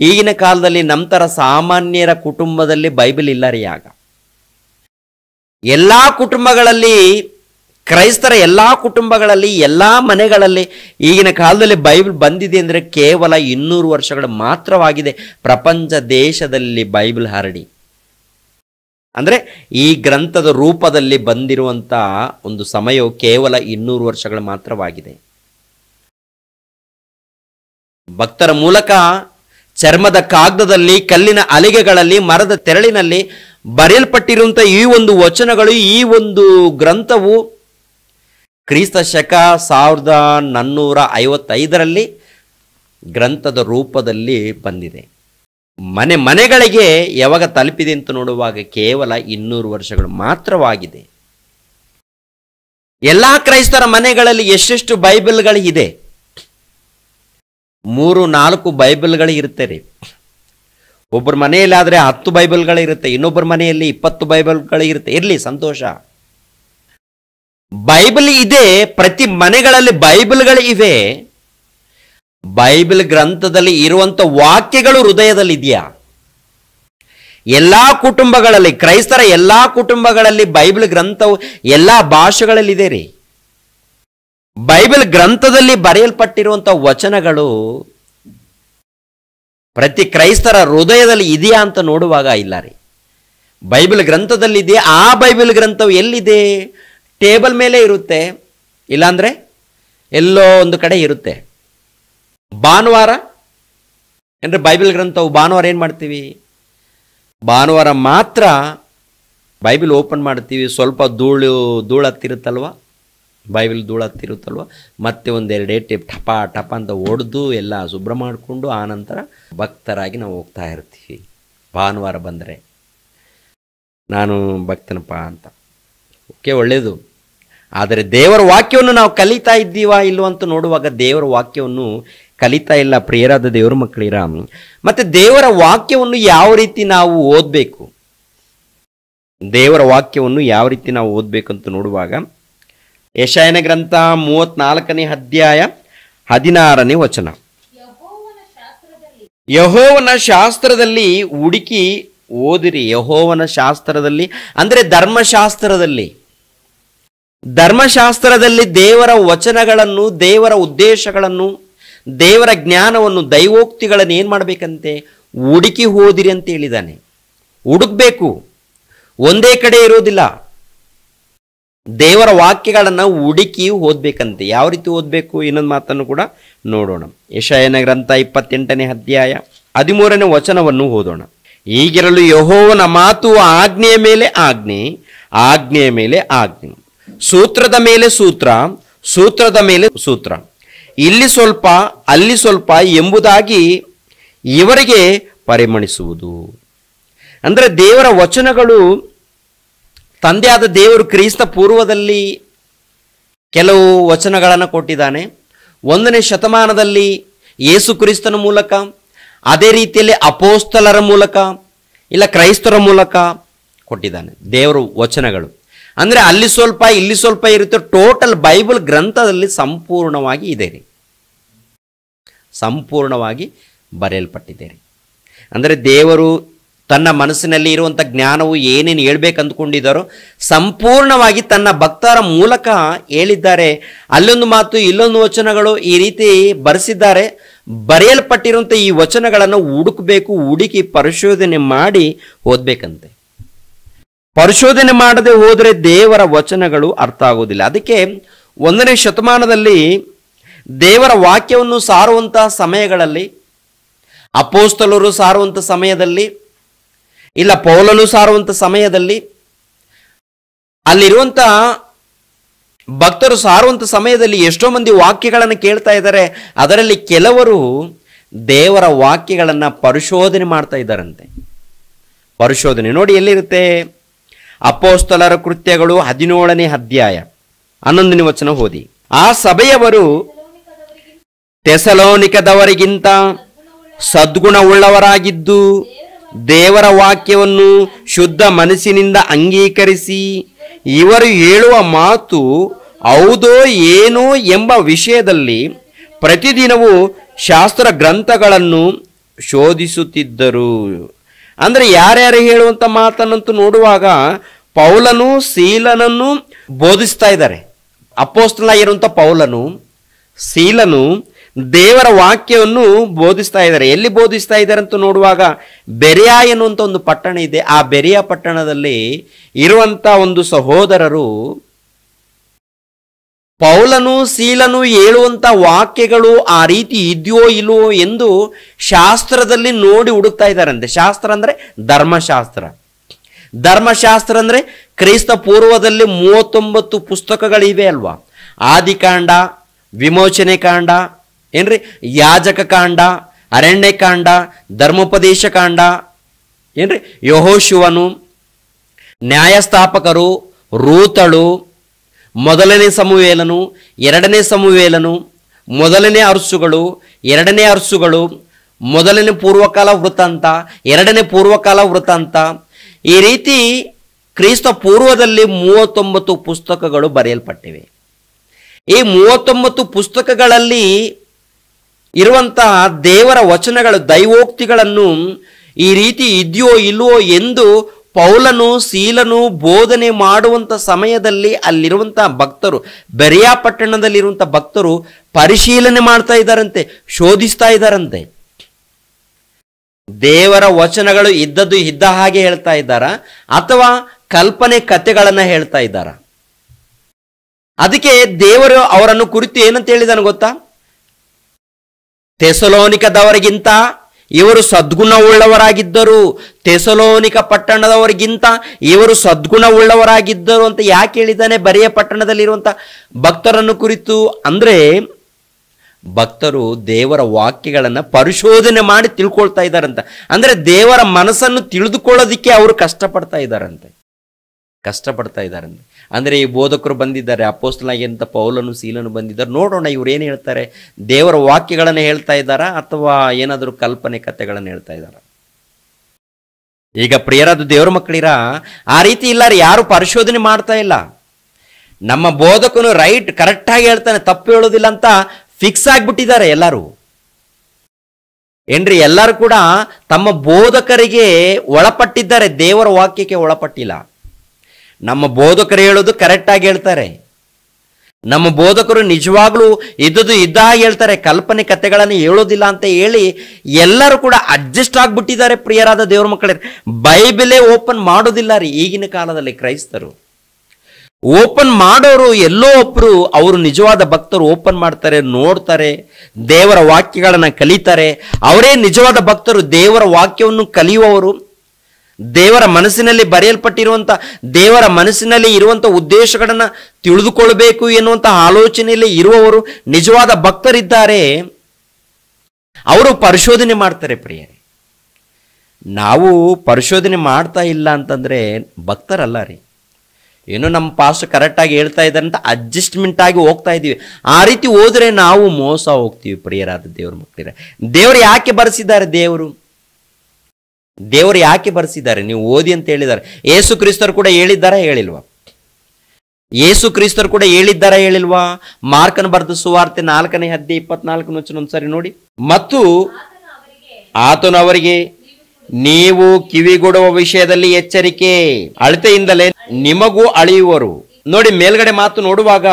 S1: ಈಗಿನ ಕಾಲದಲ್ಲಿ ನಂತರ ಸಾಮಾನ್ಯರ ಕುಟುಂಬದಲ್ಲಿ ಬೈಬಲ್ ಇಲ್ಲ ರೀ ಆಗ ಎಲ್ಲ ಕುಟುಂಬಗಳಲ್ಲಿ ಕ್ರೈಸ್ತರ ಎಲ್ಲ ಕುಟುಂಬಗಳಲ್ಲಿ ಎಲ್ಲ ಮನೆಗಳಲ್ಲಿ ಈಗಿನ ಕಾಲದಲ್ಲಿ ಬೈಬಲ್ ಬಂದಿದೆ ಅಂದರೆ ಕೇವಲ ಇನ್ನೂರು ವರ್ಷಗಳು ಮಾತ್ರವಾಗಿದೆ ಪ್ರಪಂಚ ದೇಶದಲ್ಲಿ ಬೈಬಲ್ ಹರಡಿ ಅಂದರೆ ಈ ಗ್ರಂಥದ ರೂಪದಲ್ಲಿ ಬಂದಿರುವಂಥ ಒಂದು ಸಮಯವು ಕೇವಲ ಇನ್ನೂರು ವರ್ಷಗಳು ಮಾತ್ರವಾಗಿದೆ ಭಕ್ತರ ಮೂಲಕ ಚರ್ಮದ ಕಾಗದದಲ್ಲಿ ಕಲ್ಲಿನ ಅಲಿಗೆಗಳಲ್ಲಿ ಮರದ ತೆರಳಿನಲ್ಲಿ ಬರೆಯಲ್ಪಟ್ಟಿರುವಂಥ ಈ ಒಂದು ವಚನಗಳು ಈ ಒಂದು ಗ್ರಂಥವು ಕ್ರಿಸ್ತ ಶಕ ಸಾವಿರದ ನಾನ್ನೂರ ಐವತ್ತೈದರಲ್ಲಿ ಗ್ರಂಥದ ರೂಪದಲ್ಲಿ ಬಂದಿದೆ ಮನೆ ಮನೆಗಳಿಗೆ ಯಾವಾಗ ತಲುಪಿದೆ ಅಂತ ನೋಡುವಾಗ ಕೇವಲ ಇನ್ನೂರು ವರ್ಷಗಳು ಮಾತ್ರವಾಗಿದೆ ಎಲ್ಲ ಕ್ರೈಸ್ತರ ಮನೆಗಳಲ್ಲಿ ಎಷ್ಟೆಷ್ಟು ಬೈಬಲ್ಗಳು ಇದೆ ಮೂರು ನಾಲ್ಕು ಬೈಬಲ್ಗಳು ರೀ ಒಬ್ಬರ ಮನೆಯಲ್ಲಿ ಆದರೆ ಹತ್ತು ಬೈಬಲ್ಗಳು ಇರುತ್ತೆ ಇನ್ನೊಬ್ಬರ ಮನೆಯಲ್ಲಿ ಇಪ್ಪತ್ತು ಬೈಬಲ್ಗಳು ಇರುತ್ತೆ ಇರಲಿ ಸಂತೋಷ ಬೈಬಲ್ ಇದೆ ಪ್ರತಿ ಮನೆಗಳಲ್ಲಿ ಬೈಬಲ್ಗಳು ಇವೆ ಬೈಬಲ್ ಗ್ರಂಥದಲ್ಲಿ ಇರುವಂಥ ವಾಕ್ಯಗಳು ಹೃದಯದಲ್ಲಿ ಇದೆಯಾ ಎಲ್ಲ ಕುಟುಂಬಗಳಲ್ಲಿ ಕ್ರೈಸ್ತರ ಎಲ್ಲ ಕುಟುಂಬಗಳಲ್ಲಿ ಬೈಬಲ್ ಗ್ರಂಥವು ಎಲ್ಲ ಭಾಷೆಗಳಲ್ಲಿದೆ ರೀ ಬೈಬಲ್ ಗ್ರಂಥದಲ್ಲಿ ಬರೆಯಲ್ಪಟ್ಟಿರುವಂಥ ವಚನಗಳು ಪ್ರತಿ ಕ್ರೈಸ್ತರ ಹೃದಯದಲ್ಲಿ ಇದೆಯಾ ಅಂತ ನೋಡುವಾಗ ಇಲ್ಲ ರೀ ಬೈಬಲ್ ಗ್ರಂಥದಲ್ಲಿದೆ ಆ ಬೈಬಲ್ ಗ್ರಂಥವು ಎಲ್ಲಿದೆ ಟೇಬಲ್ ಮೇಲೆ ಇರುತ್ತೆ ಇಲ್ಲಾಂದ್ರೆ ಎಲ್ಲೋ ಒಂದು ಕಡೆ ಇರುತ್ತೆ ಭಾನುವಾರ ಅಂದರೆ ಬೈಬಲ್ ಗ್ರಂಥವು ಭಾನುವಾರ ಏನು ಮಾಡ್ತೀವಿ ಭಾನುವಾರ ಮಾತ್ರ ಬೈಬಿಲ್ ಓಪನ್ ಮಾಡ್ತೀವಿ ಸ್ವಲ್ಪ ಧೂಳು ಧೂಳು ಹತ್ತಿರುತ್ತಲ್ವ ಬೈಬಿಲ್ ಧೂಳು ಹತ್ತಿರುತ್ತಲ್ವ ಮತ್ತೆ ಒಂದೆರಡು ಏಟಿ ಟಪ ಟಪ ಅಂತ ಹೊಡೆದು ಎಲ್ಲ ಶುಭ್ರ ಮಾಡಿಕೊಂಡು ಆನಂತರ ಭಕ್ತರಾಗಿ ನಾವು ಹೋಗ್ತಾ ಇರ್ತೀವಿ ಭಾನುವಾರ ಬಂದರೆ ನಾನು ಭಕ್ತನಪ್ಪ ಅಂತ ಓಕೆ ಒಳ್ಳೆಯದು ಆದರೆ ದೇವರ ವಾಕ್ಯವನ್ನು ನಾವು ಕಲಿತಾ ಇದ್ದೀವಾ ಇಲ್ಲವಂತ ನೋಡುವಾಗ ದೇವರ ವಾಕ್ಯವನ್ನು ಕಲಿತಾ ಇಲ್ಲ ಪ್ರಿಯರಾದ ದೇವರ ಮಕ್ಕಳಿರ ಮತ್ತೆ ದೇವರ ವಾಕ್ಯವನ್ನು ಯಾವ ರೀತಿ ನಾವು ಓದಬೇಕು ದೇವರ ವಾಕ್ಯವನ್ನು ಯಾವ ರೀತಿ ನಾವು ಅಂತ ನೋಡುವಾಗ ಯಶಾಯನ ಗ್ರಂಥ ಮೂವತ್ನಾಲ್ಕನೇ ಅಧ್ಯಾಯ ಹದಿನಾರನೇ ವಚನ ಯಹೋವನ ಶಾಸ್ತ್ರದಲ್ಲಿ ಹುಡುಕಿ ಓದಿರಿ ಯಹೋವನ ಶಾಸ್ತ್ರದಲ್ಲಿ ಅಂದರೆ ಧರ್ಮಶಾಸ್ತ್ರದಲ್ಲಿ ಧರ್ಮಶಾಸ್ತ್ರದಲ್ಲಿ ದೇವರ ವಚನಗಳನ್ನು ದೇವರ ಉದ್ದೇಶಗಳನ್ನು ದೇವರ ಜ್ಞಾನವನ್ನು ದೈವೋಕ್ತಿಗಳನ್ನು ಏನು ಮಾಡಬೇಕಂತೆ ಹುಡುಕಿ ಹೋದಿರಿ ಅಂತ ಹೇಳಿದ್ದಾನೆ ಹುಡುಕ್ಬೇಕು ಒಂದೇ ಕಡೆ ಇರೋದಿಲ್ಲ ದೇವರ ವಾಕ್ಯಗಳನ್ನು ಹುಡುಕಿ ಓದಬೇಕಂತೆ ಯಾವ ರೀತಿ ಓದಬೇಕು ಇನ್ನೊಂದು ಮಾತನ್ನು ಕೂಡ ನೋಡೋಣ ಯಶಾಯನ ಗ್ರಂಥ ಇಪ್ಪತ್ತೆಂಟನೇ ಅಧ್ಯಾಯ ಹದಿಮೂರನೇ ವಚನವನ್ನು ಓದೋಣ ಈಗಿರಲು ಯಹೋವನ ಮಾತು ಆಜ್ಞೆಯ ಮೇಲೆ ಆಜ್ಞೆ ಆಜ್ಞೆಯ ಮೇಲೆ ಆಜ್ಞೆ ಸೂತ್ರದ ಮೇಲೆ ಸೂತ್ರ ಸೂತ್ರದ ಮೇಲೆ ಸೂತ್ರ ಇಲ್ಲಿ ಸ್ವಲ್ಪ ಅಲ್ಲಿ ಸ್ವಲ್ಪ ಎಂಬುದಾಗಿ ಇವರಿಗೆ ಪರಿಮಣಿಸುವುದು ಅಂದರೆ ದೇವರ ವಚನಗಳು ತಂದೆಯಾದ ದೇವರು ಕ್ರೈಸ್ತ ಪೂರ್ವದಲ್ಲಿ ಕೆಲವು ವಚನಗಳನ್ನು ಕೊಟ್ಟಿದ್ದಾನೆ ಒಂದನೇ ಶತಮಾನದಲ್ಲಿ ಯೇಸು ಕ್ರಿಸ್ತನ ಮೂಲಕ ಅದೇ ರೀತಿಯಲ್ಲಿ ಅಪೋಸ್ತಲರ ಮೂಲಕ ಇಲ್ಲ ಕ್ರೈಸ್ತರ ಮೂಲಕ ಕೊಟ್ಟಿದ್ದಾನೆ ದೇವರ ವಚನಗಳು ಅಂದರೆ ಅಲ್ಲಿ ಸ್ವಲ್ಪ ಇಲ್ಲಿ ಸ್ವಲ್ಪ ಇರುತ್ತೆ ಟೋಟಲ್ ಬೈಬಲ್ ಗ್ರಂಥದಲ್ಲಿ ಸಂಪೂರ್ಣವಾಗಿ ಇದೆ ರೀ ಸಂಪೂರ್ಣವಾಗಿ ಬರೆಯಲ್ಪಟ್ಟಿದೆ ಅಂದರೆ ದೇವರು ತನ್ನ ಮನಸ್ಸಿನಲ್ಲಿ ಇರುವಂಥ ಜ್ಞಾನವು ಏನೇನು ಹೇಳಬೇಕು ಅಂದ್ಕೊಂಡಿದ್ದಾರೋ ಸಂಪೂರ್ಣವಾಗಿ ತನ್ನ ಭಕ್ತರ ಮೂಲಕ ಹೇಳಿದ್ದಾರೆ ಅಲ್ಲೊಂದು ಮಾತು ಇಲ್ಲೊಂದು ವಚನಗಳು ಈ ರೀತಿ ಬರೆಸಿದ್ದಾರೆ ಬರೆಯಲ್ಪಟ್ಟಿರುವಂಥ ಈ ವಚನಗಳನ್ನು ಹುಡುಕಬೇಕು ಹುಡುಕಿ ಪರಿಶೋಧನೆ ಮಾಡಿ ಓದಬೇಕಂತೆ ಪರಿಶೋಧನೆ ಮಾಡದೆ ಹೋದರೆ ದೇವರ ವಚನಗಳು ಅರ್ಥ ಆಗೋದಿಲ್ಲ ಅದಕ್ಕೆ ಒಂದನೇ ಶತಮಾನದಲ್ಲಿ ದೇವರ ವಾಕ್ಯವನ್ನು ಸಾರುವಂತಹ ಸಮಯಗಳಲ್ಲಿ ಅಪೋಸ್ತಲರು ಸಾರುವಂಥ ಸಮಯದಲ್ಲಿ ಇಲ್ಲ ಪೌಲನು ಸಾರುವಂಥ ಸಮಯದಲ್ಲಿ ಅಲ್ಲಿರುವಂಥ ಭಕ್ತರು ಸಾರುವಂಥ ಸಮಯದಲ್ಲಿ ಎಷ್ಟೋ ಮಂದಿ ವಾಕ್ಯಗಳನ್ನು ಕೇಳ್ತಾ ಇದ್ದಾರೆ ಅದರಲ್ಲಿ ಕೆಲವರು ದೇವರ ವಾಕ್ಯಗಳನ್ನು ಪರಿಶೋಧನೆ ಮಾಡ್ತಾ ಇದ್ದಾರಂತೆ ಪರಿಶೋಧನೆ ನೋಡಿ ಎಲ್ಲಿರುತ್ತೆ ಅಪೋಸ್ತಲರ ಕೃತ್ಯಗಳು ಹದಿನೇಳನೇ ಅಧ್ಯಾಯ ಹನ್ನೊಂದನೇ ವಚನ ಓದಿ ಆ ಸಭೆಯವರು ತೆಸಲೋನಿಕದವರಿಗಿಂತ ಸದ್ಗುಣವುಳ್ಳವರಾಗಿದ್ದು ದೇವರ ವಾಕ್ಯವನ್ನು ಶುದ್ಧ ಮನಸ್ಸಿನಿಂದ ಅಂಗೀಕರಿಸಿ ಇವರು ಹೇಳುವ ಮಾತು ಹೌದೋ ಏನೋ ಎಂಬ ವಿಷಯದಲ್ಲಿ ಪ್ರತಿದಿನವೂ ಶಾಸ್ತ್ರ ಗ್ರಂಥಗಳನ್ನು ಶೋಧಿಸುತ್ತಿದ್ದರು ಅಂದರೆ ಯಾರ್ಯಾರು ಹೇಳುವಂಥ ಮಾತನ್ನಂತೂ ನೋಡುವಾಗ ಪೌಲನು ಶೀಲನನ್ನು ಬೋಧಿಸ್ತಾ ಇದ್ದಾರೆ ಇರುವಂಥ ಪೌಲನು ಶೀಲನು ದೇವರ ವಾಕ್ಯವನ್ನು ಬೋಧಿಸ್ತಾ ಇದ್ದಾರೆ ಎಲ್ಲಿ ಬೋಧಿಸ್ತಾ ಇದ್ದಾರೆ ಅಂತ ನೋಡುವಾಗ ಬೆರೆಯ ಎನ್ನುವಂಥ ಒಂದು ಪಟ್ಟಣ ಇದೆ ಆ ಬೆರೆಯ ಪಟ್ಟಣದಲ್ಲಿ ಇರುವಂಥ ಒಂದು ಸಹೋದರರು ಪೌಲನು ಸೀಲನು ಹೇಳುವಂಥ ವಾಕ್ಯಗಳು ಆ ರೀತಿ ಇದೆಯೋ ಇಲ್ಲವೋ ಎಂದು ಶಾಸ್ತ್ರದಲ್ಲಿ ನೋಡಿ ಹುಡುಕ್ತಾ ಇದ್ದಾರಂತೆ ಶಾಸ್ತ್ರ ಅಂದರೆ ಧರ್ಮಶಾಸ್ತ್ರ ಧರ್ಮಶಾಸ್ತ್ರ ಅಂದರೆ ಕ್ರೈಸ್ತ ಪೂರ್ವದಲ್ಲಿ ಮೂವತ್ತೊಂಬತ್ತು ಪುಸ್ತಕಗಳಿವೆ ಅಲ್ವಾ ಆದಿಕಾಂಡ ವಿಮೋಚನೆ ಕಾಂಡ ಏನ್ರಿ ಯಾಜಕ ಕಾಂಡ ಅರಣ್ಯಕಾಂಡ ಧರ್ಮೋಪದೇಶ ಕಾಂಡ ಏನ್ರಿ ಯಹೋಶಿವನು ನ್ಯಾಯಸ್ಥಾಪಕರು ರೂತಳು ಮೊದಲನೇ ಸಮುವೇಲನು ಎರಡನೇ ಸಮುವೇಲನು ಮೊದಲನೇ ಅರಸುಗಳು ಎರಡನೇ ಅರಸುಗಳು ಮೊದಲನೇ ಪೂರ್ವಕಾಲ ವೃತ್ತಾಂತ ಎರಡನೇ ಪೂರ್ವಕಾಲ ವೃತ್ತಾಂತ ಈ ರೀತಿ ಕ್ರಿಸ್ತ ಪೂರ್ವದಲ್ಲಿ ಮೂವತ್ತೊಂಬತ್ತು ಪುಸ್ತಕಗಳು ಬರೆಯಲ್ಪಟ್ಟಿವೆ ಈ ಮೂವತ್ತೊಂಬತ್ತು ಪುಸ್ತಕಗಳಲ್ಲಿ ಇರುವಂತಹ ದೇವರ ವಚನಗಳು ದೈವೋಕ್ತಿಗಳನ್ನು ಈ ರೀತಿ ಇದೆಯೋ ಇಲ್ಲವೋ ಎಂದು ಪೌಲನು ಸೀಲನು ಬೋಧನೆ ಮಾಡುವಂಥ ಸಮಯದಲ್ಲಿ ಅಲ್ಲಿರುವಂಥ ಭಕ್ತರು ಬೆರಿಯಾಪಟ್ಟಣದಲ್ಲಿರುವಂಥ ಭಕ್ತರು ಪರಿಶೀಲನೆ ಮಾಡ್ತಾ ಇದ್ದಾರಂತೆ ಶೋಧಿಸ್ತಾ ಇದ್ದಾರಂತೆ ದೇವರ ವಚನಗಳು ಇದ್ದದ್ದು ಇದ್ದ ಹಾಗೆ ಹೇಳ್ತಾ ಇದ್ದಾರ ಅಥವಾ ಕಲ್ಪನೆ ಕಥೆಗಳನ್ನು ಹೇಳ್ತಾ ಇದ್ದಾರ ಅದಕ್ಕೆ ದೇವರು ಅವರನ್ನು ಕುರಿತು ಏನಂತ ಹೇಳಿದನು ಗೊತ್ತಾ ತೆಸಲೋನಿಕದವರಿಗಿಂತ ಇವರು ಸದ್ಗುಣವುಳ್ಳವರಾಗಿದ್ದರು ತೆಸಲೋನಿಕ ಪಟ್ಟಣದವರಿಗಿಂತ ಇವರು ಉಳ್ಳವರಾಗಿದ್ದರು ಅಂತ ಯಾಕೆ ಹೇಳಿದ್ದಾನೆ ಬರೆಯ ಪಟ್ಟಣದಲ್ಲಿರುವಂಥ ಭಕ್ತರನ್ನು ಕುರಿತು ಅಂದರೆ ಭಕ್ತರು ದೇವರ ವಾಕ್ಯಗಳನ್ನು ಪರಿಶೋಧನೆ ಮಾಡಿ ತಿಳ್ಕೊಳ್ತಾ ಇದ್ದಾರಂತ ಅಂದರೆ ದೇವರ ಮನಸ್ಸನ್ನು ತಿಳಿದುಕೊಳ್ಳೋದಕ್ಕೆ ಅವರು ಕಷ್ಟಪಡ್ತಾ ಇದ್ದಾರಂತೆ ಕಷ್ಟಪಡ್ತಾ ಇದ್ದಾರೆ ಅಂದರೆ ಅಂದರೆ ಈ ಬೋಧಕರು ಬಂದಿದ್ದಾರೆ ಅಪೋಸ್ತಲಾಗಿಂತ ಪೌಲನು ಸೀಲನ್ನು ಬಂದಿದ್ದಾರೆ ನೋಡೋಣ ಇವ್ರು ಏನು ಹೇಳ್ತಾರೆ ದೇವರ ವಾಕ್ಯಗಳನ್ನು ಹೇಳ್ತಾ ಇದ್ದಾರಾ ಅಥವಾ ಏನಾದರೂ ಕಲ್ಪನೆ ಕಥೆಗಳನ್ನು ಹೇಳ್ತಾ ಇದ್ದಾರ ಈಗ ಪ್ರಿಯರಾದ ದೇವ್ರ ಮಕ್ಕಳಿರ ಆ ರೀತಿ ಇಲ್ಲ ಯಾರು ಪರಿಶೋಧನೆ ಮಾಡ್ತಾ ಇಲ್ಲ ನಮ್ಮ ಬೋಧಕನು ರೈಟ್ ಕರೆಕ್ಟಾಗಿ ಹೇಳ್ತಾನೆ ತಪ್ಪು ಹೇಳೋದಿಲ್ಲ ಅಂತ ಫಿಕ್ಸ್ ಆಗಿಬಿಟ್ಟಿದ್ದಾರೆ ಎಲ್ಲರೂ ಏನ್ರಿ ಎಲ್ಲರೂ ಕೂಡ ತಮ್ಮ ಬೋಧಕರಿಗೆ ಒಳಪಟ್ಟಿದ್ದಾರೆ ದೇವರ ವಾಕ್ಯಕ್ಕೆ ಒಳಪಟ್ಟಿಲ್ಲ ನಮ್ಮ ಬೋಧಕರು ಹೇಳೋದು ಕರೆಕ್ಟಾಗಿ ಹೇಳ್ತಾರೆ ನಮ್ಮ ಬೋಧಕರು ನಿಜವಾಗ್ಲೂ ಇದ್ದದ್ದು ಇದ್ದ ಹೇಳ್ತಾರೆ ಕಲ್ಪನೆ ಕಥೆಗಳನ್ನು ಹೇಳೋದಿಲ್ಲ ಅಂತ ಹೇಳಿ ಎಲ್ಲರೂ ಕೂಡ ಅಡ್ಜಸ್ಟ್ ಆಗಿಬಿಟ್ಟಿದ್ದಾರೆ ಪ್ರಿಯರಾದ ದೇವ್ರ ಮಕ್ಕಳೇ ಬೈಬಲೇ ಓಪನ್ ಮಾಡೋದಿಲ್ಲ ರೀ ಈಗಿನ ಕಾಲದಲ್ಲಿ ಕ್ರೈಸ್ತರು ಓಪನ್ ಮಾಡೋರು ಎಲ್ಲೋ ಒಬ್ಬರು ಅವರು ನಿಜವಾದ ಭಕ್ತರು ಓಪನ್ ಮಾಡ್ತಾರೆ ನೋಡ್ತಾರೆ ದೇವರ ವಾಕ್ಯಗಳನ್ನು ಕಲಿತಾರೆ ಅವರೇ ನಿಜವಾದ ಭಕ್ತರು ದೇವರ ವಾಕ್ಯವನ್ನು ಕಲಿಯುವವರು ದೇವರ ಮನಸ್ಸಿನಲ್ಲಿ ಬರೆಯಲ್ಪಟ್ಟಿರುವಂಥ ದೇವರ ಮನಸ್ಸಿನಲ್ಲಿ ಇರುವಂಥ ಉದ್ದೇಶಗಳನ್ನು ತಿಳಿದುಕೊಳ್ಬೇಕು ಎನ್ನುವಂಥ ಆಲೋಚನೆಯಲ್ಲಿ ಇರುವವರು ನಿಜವಾದ ಭಕ್ತರಿದ್ದಾರೆ ಅವರು ಪರಿಶೋಧನೆ ಮಾಡ್ತಾರೆ ಪ್ರಿಯ ನಾವು ಪರಿಶೋಧನೆ ಮಾಡ್ತಾ ಇಲ್ಲ ಅಂತಂದರೆ ಭಕ್ತರಲ್ಲ ರೀ ಏನು ನಮ್ಮ ಪಾಸ್ಟ್ ಕರೆಕ್ಟಾಗಿ ಹೇಳ್ತಾ ಇದ್ದಾರೆ ಅಂತ ಅಡ್ಜಸ್ಟ್ಮೆಂಟ್ ಆಗಿ ಹೋಗ್ತಾ ಇದ್ದೀವಿ ಆ ರೀತಿ ಹೋದ್ರೆ ನಾವು ಮೋಸ ಹೋಗ್ತೀವಿ ಪ್ರಿಯರಾದ ದೇವ್ರ ಮಕ್ಕಳಿರ ದೇವರು ಯಾಕೆ ಬರೆಸಿದ್ದಾರೆ ದೇವರು ದೇವರು ಯಾಕೆ ಬರೆಸಿದ್ದಾರೆ ನೀವು ಓದಿ ಅಂತ ಹೇಳಿದ್ದಾರೆ ಏಸು ಕ್ರಿಸ್ತರು ಕೂಡ ಹೇಳಿದ್ದಾರಾ ಹೇಳಿಲ್ವಾ ಏಸು ಕ್ರಿಸ್ತರು ಕೂಡ ಹೇಳಿದ್ದಾರ ಹೇಳಿಲ್ವಾ ಮಾರ್ಕನ ಬರೆದ ಸುವಾರ್ತೆ ನಾಲ್ಕನೇ ಹದ್ದೆ ಇಪ್ಪತ್ನಾಲ್ಕನ ಒಂದ್ಸರಿ ನೋಡಿ ಮತ್ತು ಆತನು ಅವರಿಗೆ ನೀವು ಕಿವಿಗೊಡುವ ವಿಷಯದಲ್ಲಿ ಎಚ್ಚರಿಕೆ ಅಳತೆಯಿಂದಲೇ ನಿಮಗೂ ಅಳೆಯುವರು ನೋಡಿ ಮೇಲ್ಗಡೆ ಮಾತು ನೋಡುವಾಗ